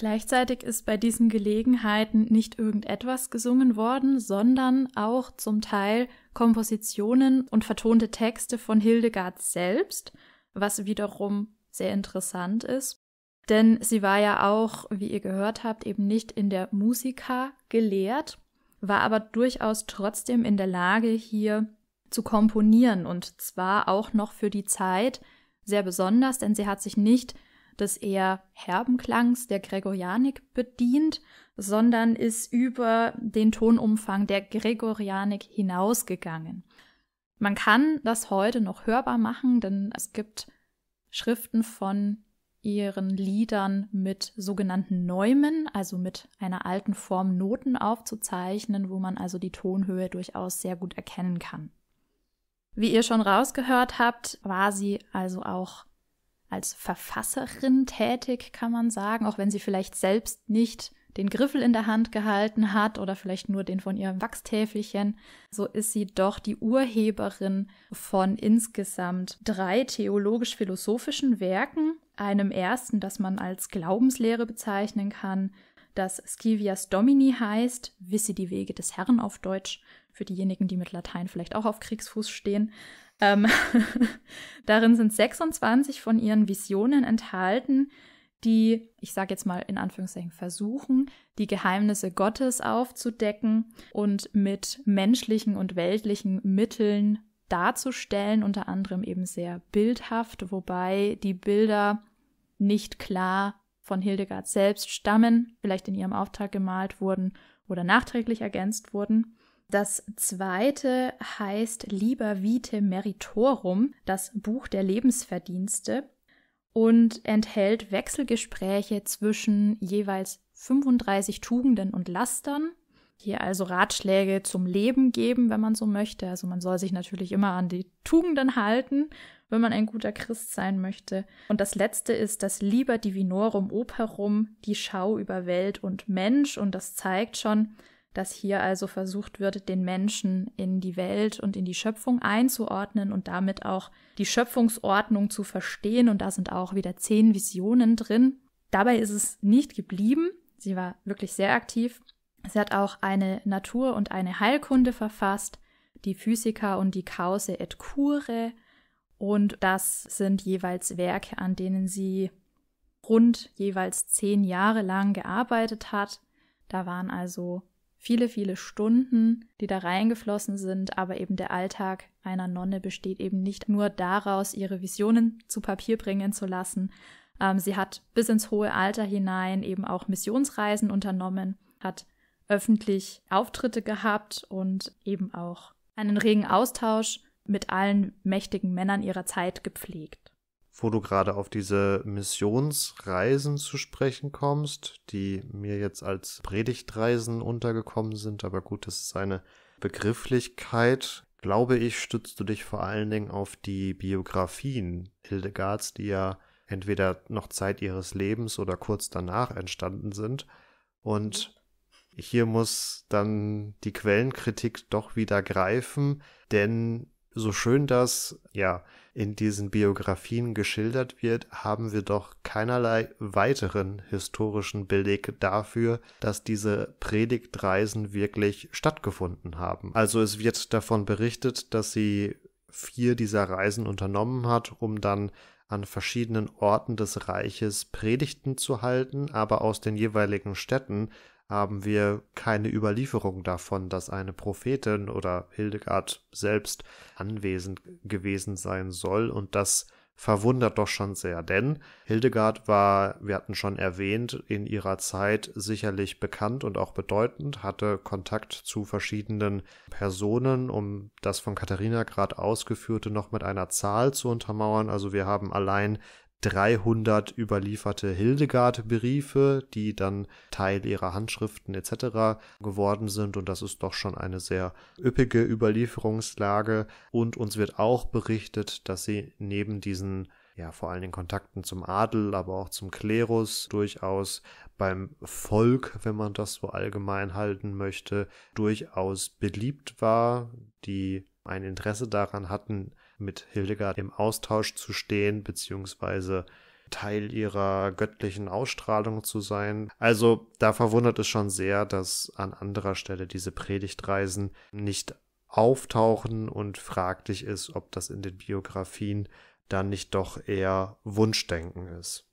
Gleichzeitig ist bei diesen Gelegenheiten nicht irgendetwas gesungen worden, sondern auch zum Teil Kompositionen und vertonte Texte von Hildegard selbst, was wiederum sehr interessant ist, denn sie war ja auch, wie ihr gehört habt, eben nicht in der Musica gelehrt, war aber durchaus trotzdem in der Lage, hier zu komponieren und zwar auch noch für die Zeit sehr besonders, denn sie hat sich nicht des eher herben Klangs der Gregorianik bedient, sondern ist über den Tonumfang der Gregorianik hinausgegangen. Man kann das heute noch hörbar machen, denn es gibt Schriften von ihren Liedern mit sogenannten Neumen, also mit einer alten Form Noten aufzuzeichnen, wo man also die Tonhöhe durchaus sehr gut erkennen kann. Wie ihr schon rausgehört habt, war sie also auch als Verfasserin tätig, kann man sagen, auch wenn sie vielleicht selbst nicht den Griffel in der Hand gehalten hat oder vielleicht nur den von ihrem Wachstäfelchen, so ist sie doch die Urheberin von insgesamt drei theologisch-philosophischen Werken, einem ersten, das man als Glaubenslehre bezeichnen kann, das Scivias Domini heißt, Wisse die Wege des Herrn auf Deutsch, für diejenigen, die mit Latein vielleicht auch auf Kriegsfuß stehen, ähm, darin sind 26 von ihren Visionen enthalten, die, ich sage jetzt mal in Anführungszeichen, versuchen, die Geheimnisse Gottes aufzudecken und mit menschlichen und weltlichen Mitteln darzustellen, unter anderem eben sehr bildhaft, wobei die Bilder nicht klar von Hildegard selbst stammen, vielleicht in ihrem Auftrag gemalt wurden oder nachträglich ergänzt wurden. Das zweite heißt Liber Vitae Meritorum, das Buch der Lebensverdienste und enthält Wechselgespräche zwischen jeweils 35 Tugenden und Lastern. Hier also Ratschläge zum Leben geben, wenn man so möchte. Also man soll sich natürlich immer an die Tugenden halten, wenn man ein guter Christ sein möchte. Und das letzte ist das Liber Divinorum Operum, die Schau über Welt und Mensch. Und das zeigt schon, dass hier also versucht wird, den Menschen in die Welt und in die Schöpfung einzuordnen und damit auch die Schöpfungsordnung zu verstehen. Und da sind auch wieder zehn Visionen drin. Dabei ist es nicht geblieben. Sie war wirklich sehr aktiv. Sie hat auch eine Natur- und eine Heilkunde verfasst, die Physica und die Cause et Cure. Und das sind jeweils Werke, an denen sie rund jeweils zehn Jahre lang gearbeitet hat. Da waren also viele, viele Stunden, die da reingeflossen sind, aber eben der Alltag einer Nonne besteht eben nicht nur daraus, ihre Visionen zu Papier bringen zu lassen. Ähm, sie hat bis ins hohe Alter hinein eben auch Missionsreisen unternommen, hat öffentlich Auftritte gehabt und eben auch einen regen Austausch mit allen mächtigen Männern ihrer Zeit gepflegt wo du gerade auf diese Missionsreisen zu sprechen kommst, die mir jetzt als Predigtreisen untergekommen sind, aber gut, das ist eine Begrifflichkeit. Glaube ich, stützt du dich vor allen Dingen auf die Biografien Hildegards, die ja entweder noch Zeit ihres Lebens oder kurz danach entstanden sind. Und hier muss dann die Quellenkritik doch wieder greifen, denn so schön das, ja, in diesen Biografien geschildert wird, haben wir doch keinerlei weiteren historischen Beleg dafür, dass diese Predigtreisen wirklich stattgefunden haben. Also es wird davon berichtet, dass sie vier dieser Reisen unternommen hat, um dann an verschiedenen Orten des Reiches Predigten zu halten, aber aus den jeweiligen Städten haben wir keine Überlieferung davon, dass eine Prophetin oder Hildegard selbst anwesend gewesen sein soll und das verwundert doch schon sehr, denn Hildegard war, wir hatten schon erwähnt, in ihrer Zeit sicherlich bekannt und auch bedeutend, hatte Kontakt zu verschiedenen Personen, um das von Katharina gerade ausgeführte noch mit einer Zahl zu untermauern. Also wir haben allein 300 überlieferte Hildegard-Briefe, die dann Teil ihrer Handschriften etc. geworden sind. Und das ist doch schon eine sehr üppige Überlieferungslage. Und uns wird auch berichtet, dass sie neben diesen ja, vor allen Dingen Kontakten zum Adel, aber auch zum Klerus durchaus beim Volk, wenn man das so allgemein halten möchte, durchaus beliebt war, die ein Interesse daran hatten, mit Hildegard im Austausch zu stehen, beziehungsweise Teil ihrer göttlichen Ausstrahlung zu sein. Also da verwundert es schon sehr, dass an anderer Stelle diese Predigtreisen nicht auftauchen und fraglich ist, ob das in den Biografien dann nicht doch eher Wunschdenken ist.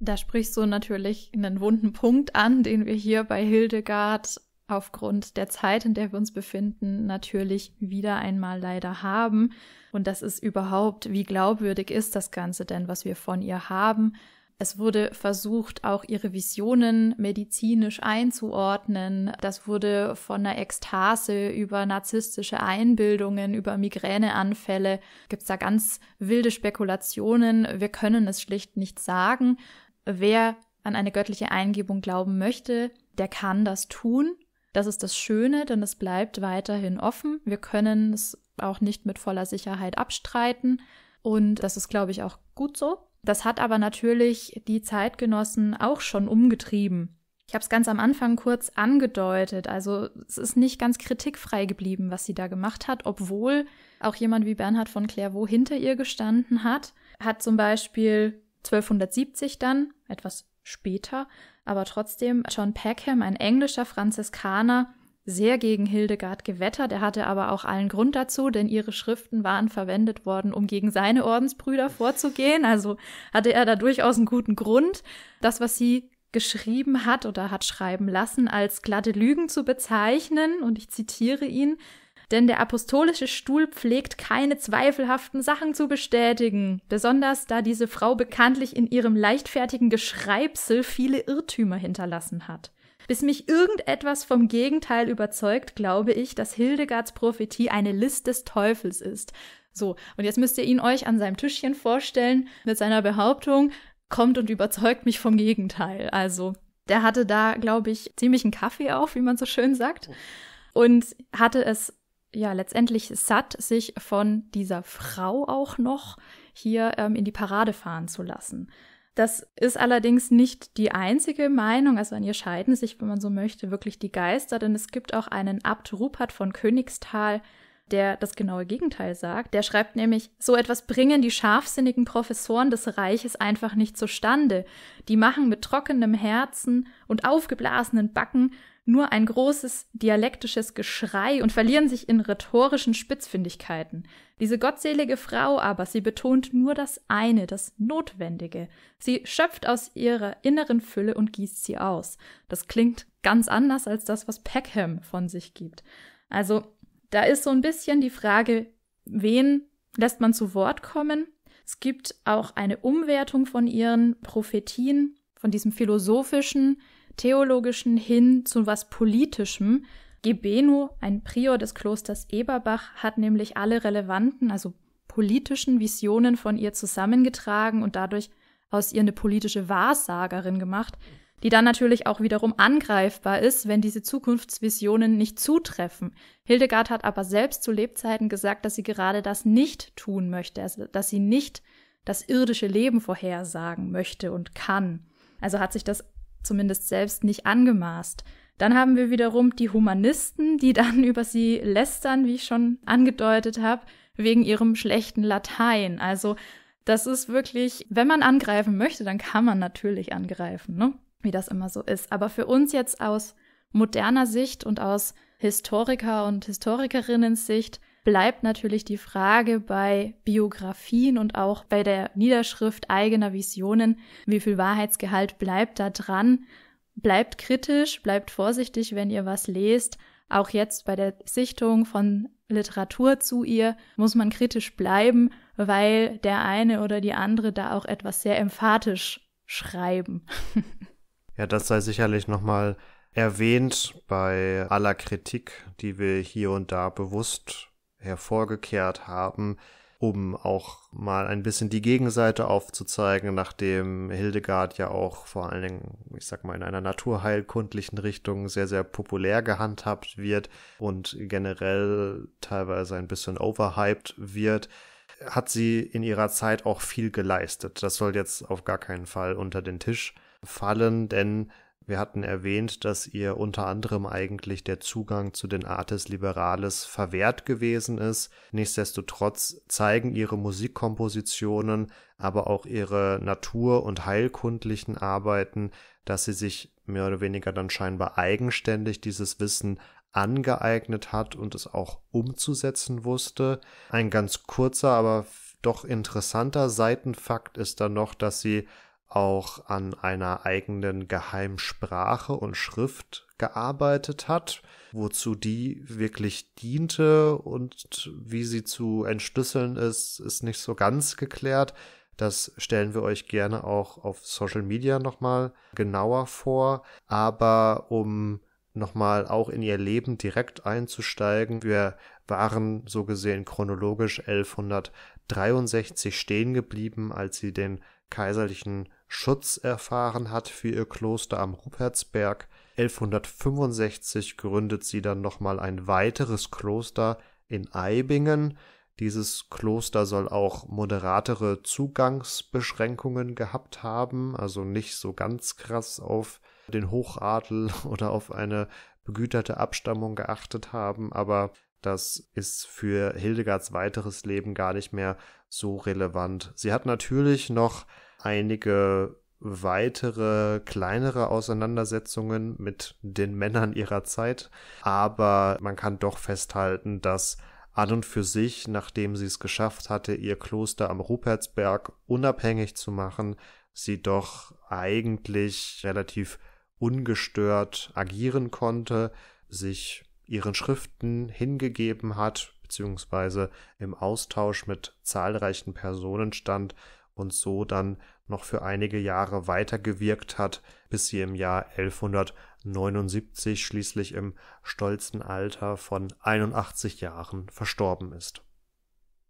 Da sprichst du natürlich einen wunden Punkt an, den wir hier bei Hildegard aufgrund der Zeit, in der wir uns befinden, natürlich wieder einmal leider haben. Und das ist überhaupt, wie glaubwürdig ist das Ganze denn, was wir von ihr haben? Es wurde versucht, auch ihre Visionen medizinisch einzuordnen. Das wurde von einer Ekstase über narzisstische Einbildungen, über Migräneanfälle. Gibt's da ganz wilde Spekulationen. Wir können es schlicht nicht sagen. Wer an eine göttliche Eingebung glauben möchte, der kann das tun. Das ist das Schöne, denn es bleibt weiterhin offen. Wir können es auch nicht mit voller Sicherheit abstreiten. Und das ist, glaube ich, auch gut so. Das hat aber natürlich die Zeitgenossen auch schon umgetrieben. Ich habe es ganz am Anfang kurz angedeutet. Also es ist nicht ganz kritikfrei geblieben, was sie da gemacht hat, obwohl auch jemand wie Bernhard von Clairvaux hinter ihr gestanden hat. Hat zum Beispiel 1270 dann, etwas später, aber trotzdem John Peckham, ein englischer Franziskaner, sehr gegen Hildegard gewettert. Er hatte aber auch allen Grund dazu, denn ihre Schriften waren verwendet worden, um gegen seine Ordensbrüder vorzugehen. Also hatte er da durchaus einen guten Grund, das, was sie geschrieben hat oder hat schreiben lassen, als glatte Lügen zu bezeichnen. Und ich zitiere ihn, denn der apostolische Stuhl pflegt keine zweifelhaften Sachen zu bestätigen, besonders da diese Frau bekanntlich in ihrem leichtfertigen Geschreibsel viele Irrtümer hinterlassen hat. Bis mich irgendetwas vom Gegenteil überzeugt, glaube ich, dass Hildegards Prophetie eine List des Teufels ist. So, und jetzt müsst ihr ihn euch an seinem Tischchen vorstellen mit seiner Behauptung, kommt und überzeugt mich vom Gegenteil. Also, der hatte da, glaube ich, ziemlich einen Kaffee auf, wie man so schön sagt, oh. und hatte es ja letztendlich satt, sich von dieser Frau auch noch hier ähm, in die Parade fahren zu lassen. Das ist allerdings nicht die einzige Meinung, also an ihr scheiden sich, wenn man so möchte, wirklich die Geister, denn es gibt auch einen Abt Rupert von Königsthal, der das genaue Gegenteil sagt. Der schreibt nämlich, so etwas bringen die scharfsinnigen Professoren des Reiches einfach nicht zustande. Die machen mit trockenem Herzen und aufgeblasenen Backen nur ein großes dialektisches Geschrei und verlieren sich in rhetorischen Spitzfindigkeiten. Diese gottselige Frau aber, sie betont nur das eine, das Notwendige. Sie schöpft aus ihrer inneren Fülle und gießt sie aus. Das klingt ganz anders als das, was Peckham von sich gibt. Also, da ist so ein bisschen die Frage, wen lässt man zu Wort kommen? Es gibt auch eine Umwertung von ihren Prophetien, von diesem philosophischen, Theologischen hin zu was Politischem. Gebeno, ein Prior des Klosters Eberbach, hat nämlich alle relevanten, also politischen Visionen von ihr zusammengetragen und dadurch aus ihr eine politische Wahrsagerin gemacht, die dann natürlich auch wiederum angreifbar ist, wenn diese Zukunftsvisionen nicht zutreffen. Hildegard hat aber selbst zu Lebzeiten gesagt, dass sie gerade das nicht tun möchte, also dass sie nicht das irdische Leben vorhersagen möchte und kann. Also hat sich das zumindest selbst nicht angemaßt. Dann haben wir wiederum die Humanisten, die dann über sie lästern, wie ich schon angedeutet habe, wegen ihrem schlechten Latein. Also das ist wirklich, wenn man angreifen möchte, dann kann man natürlich angreifen, ne? wie das immer so ist. Aber für uns jetzt aus moderner Sicht und aus Historiker und Historikerinnen Sicht bleibt natürlich die Frage bei Biografien und auch bei der Niederschrift eigener Visionen, wie viel Wahrheitsgehalt bleibt da dran? Bleibt kritisch, bleibt vorsichtig, wenn ihr was lest. Auch jetzt bei der Sichtung von Literatur zu ihr muss man kritisch bleiben, weil der eine oder die andere da auch etwas sehr emphatisch schreiben. ja, das sei sicherlich nochmal erwähnt bei aller Kritik, die wir hier und da bewusst hervorgekehrt haben, um auch mal ein bisschen die Gegenseite aufzuzeigen, nachdem Hildegard ja auch vor allen Dingen, ich sag mal, in einer naturheilkundlichen Richtung sehr, sehr populär gehandhabt wird und generell teilweise ein bisschen overhyped wird hat sie in ihrer Zeit auch viel geleistet. Das soll jetzt auf gar keinen Fall unter den Tisch fallen, denn wir hatten erwähnt, dass ihr unter anderem eigentlich der Zugang zu den Artes Liberales verwehrt gewesen ist. Nichtsdestotrotz zeigen ihre Musikkompositionen, aber auch ihre natur- und heilkundlichen Arbeiten, dass sie sich mehr oder weniger dann scheinbar eigenständig dieses Wissen angeeignet hat und es auch umzusetzen wusste. Ein ganz kurzer, aber doch interessanter Seitenfakt ist dann noch, dass sie auch an einer eigenen Geheimsprache und Schrift gearbeitet hat, wozu die wirklich diente und wie sie zu entschlüsseln ist, ist nicht so ganz geklärt. Das stellen wir euch gerne auch auf Social Media nochmal genauer vor. Aber um nochmal auch in ihr Leben direkt einzusteigen, wir waren so gesehen chronologisch 1163 stehen geblieben, als sie den kaiserlichen Schutz erfahren hat für ihr Kloster am Rupertsberg. 1165 gründet sie dann nochmal ein weiteres Kloster in Eibingen. Dieses Kloster soll auch moderatere Zugangsbeschränkungen gehabt haben, also nicht so ganz krass auf den Hochadel oder auf eine begüterte Abstammung geachtet haben, aber das ist für Hildegards weiteres Leben gar nicht mehr so relevant. Sie hat natürlich noch einige weitere kleinere Auseinandersetzungen mit den Männern ihrer Zeit, aber man kann doch festhalten, dass an und für sich, nachdem sie es geschafft hatte, ihr Kloster am Rupertsberg unabhängig zu machen, sie doch eigentlich relativ ungestört agieren konnte, sich ihren Schriften hingegeben hat, beziehungsweise im Austausch mit zahlreichen Personen stand und so dann noch für einige Jahre weitergewirkt hat, bis sie im Jahr 1179 schließlich im stolzen Alter von 81 Jahren verstorben ist.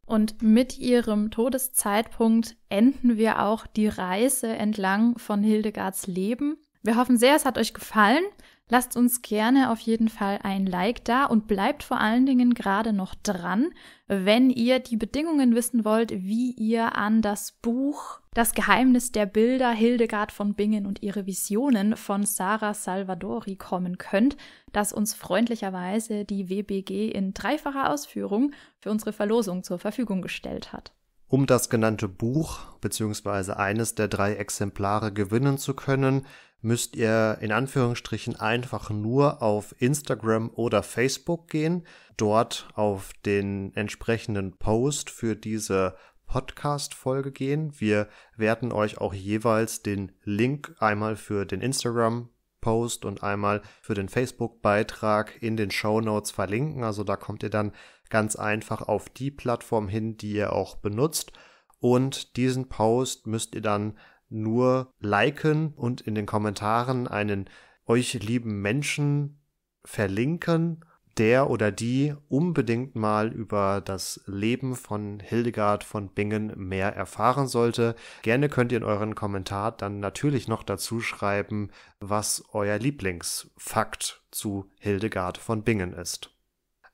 Und mit ihrem Todeszeitpunkt enden wir auch die Reise entlang von Hildegards Leben. Wir hoffen sehr, es hat euch gefallen. Lasst uns gerne auf jeden Fall ein Like da und bleibt vor allen Dingen gerade noch dran, wenn ihr die Bedingungen wissen wollt, wie ihr an das Buch Das Geheimnis der Bilder Hildegard von Bingen und ihre Visionen von Sarah Salvadori kommen könnt, das uns freundlicherweise die WBG in dreifacher Ausführung für unsere Verlosung zur Verfügung gestellt hat. Um das genannte Buch bzw. eines der drei Exemplare gewinnen zu können, müsst ihr „ in Anführungsstrichen einfach nur “auf Instagram oder Facebook gehen, dort auf den entsprechenden Post für diese Podcast-Folge gehen. Wir werden euch auch jeweils den Link einmal für den Instagram Post und einmal für den Facebook Beitrag in den Shownotes verlinken, also da kommt ihr dann ganz einfach auf die Plattform hin, die ihr auch benutzt. Und diesen Post müsst ihr dann nur liken und in den Kommentaren einen euch lieben Menschen verlinken, der oder die unbedingt mal über das Leben von Hildegard von Bingen mehr erfahren sollte. Gerne könnt ihr in euren Kommentar dann natürlich noch dazu schreiben, was euer Lieblingsfakt zu Hildegard von Bingen ist.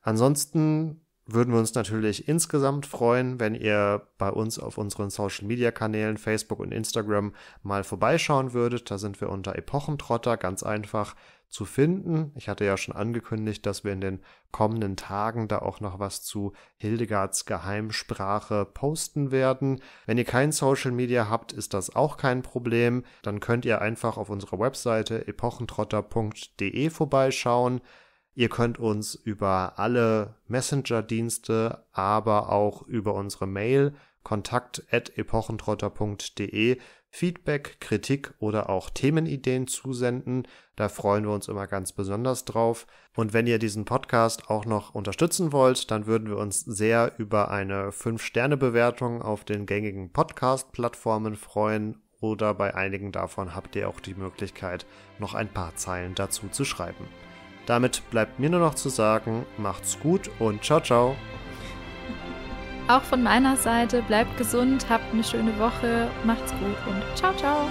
Ansonsten würden wir uns natürlich insgesamt freuen, wenn ihr bei uns auf unseren Social Media Kanälen Facebook und Instagram mal vorbeischauen würdet. Da sind wir unter Epochentrotter ganz einfach zu finden. Ich hatte ja schon angekündigt, dass wir in den kommenden Tagen da auch noch was zu Hildegards Geheimsprache posten werden. Wenn ihr kein Social Media habt, ist das auch kein Problem. Dann könnt ihr einfach auf unserer Webseite epochentrotter.de vorbeischauen. Ihr könnt uns über alle Messenger-Dienste, aber auch über unsere Mail kontakt.epochentrotter.de Feedback, Kritik oder auch Themenideen zusenden. Da freuen wir uns immer ganz besonders drauf. Und wenn ihr diesen Podcast auch noch unterstützen wollt, dann würden wir uns sehr über eine 5-Sterne-Bewertung auf den gängigen Podcast-Plattformen freuen. Oder bei einigen davon habt ihr auch die Möglichkeit, noch ein paar Zeilen dazu zu schreiben. Damit bleibt mir nur noch zu sagen, macht's gut und ciao, ciao. Auch von meiner Seite, bleibt gesund, habt eine schöne Woche, macht's gut und ciao, ciao.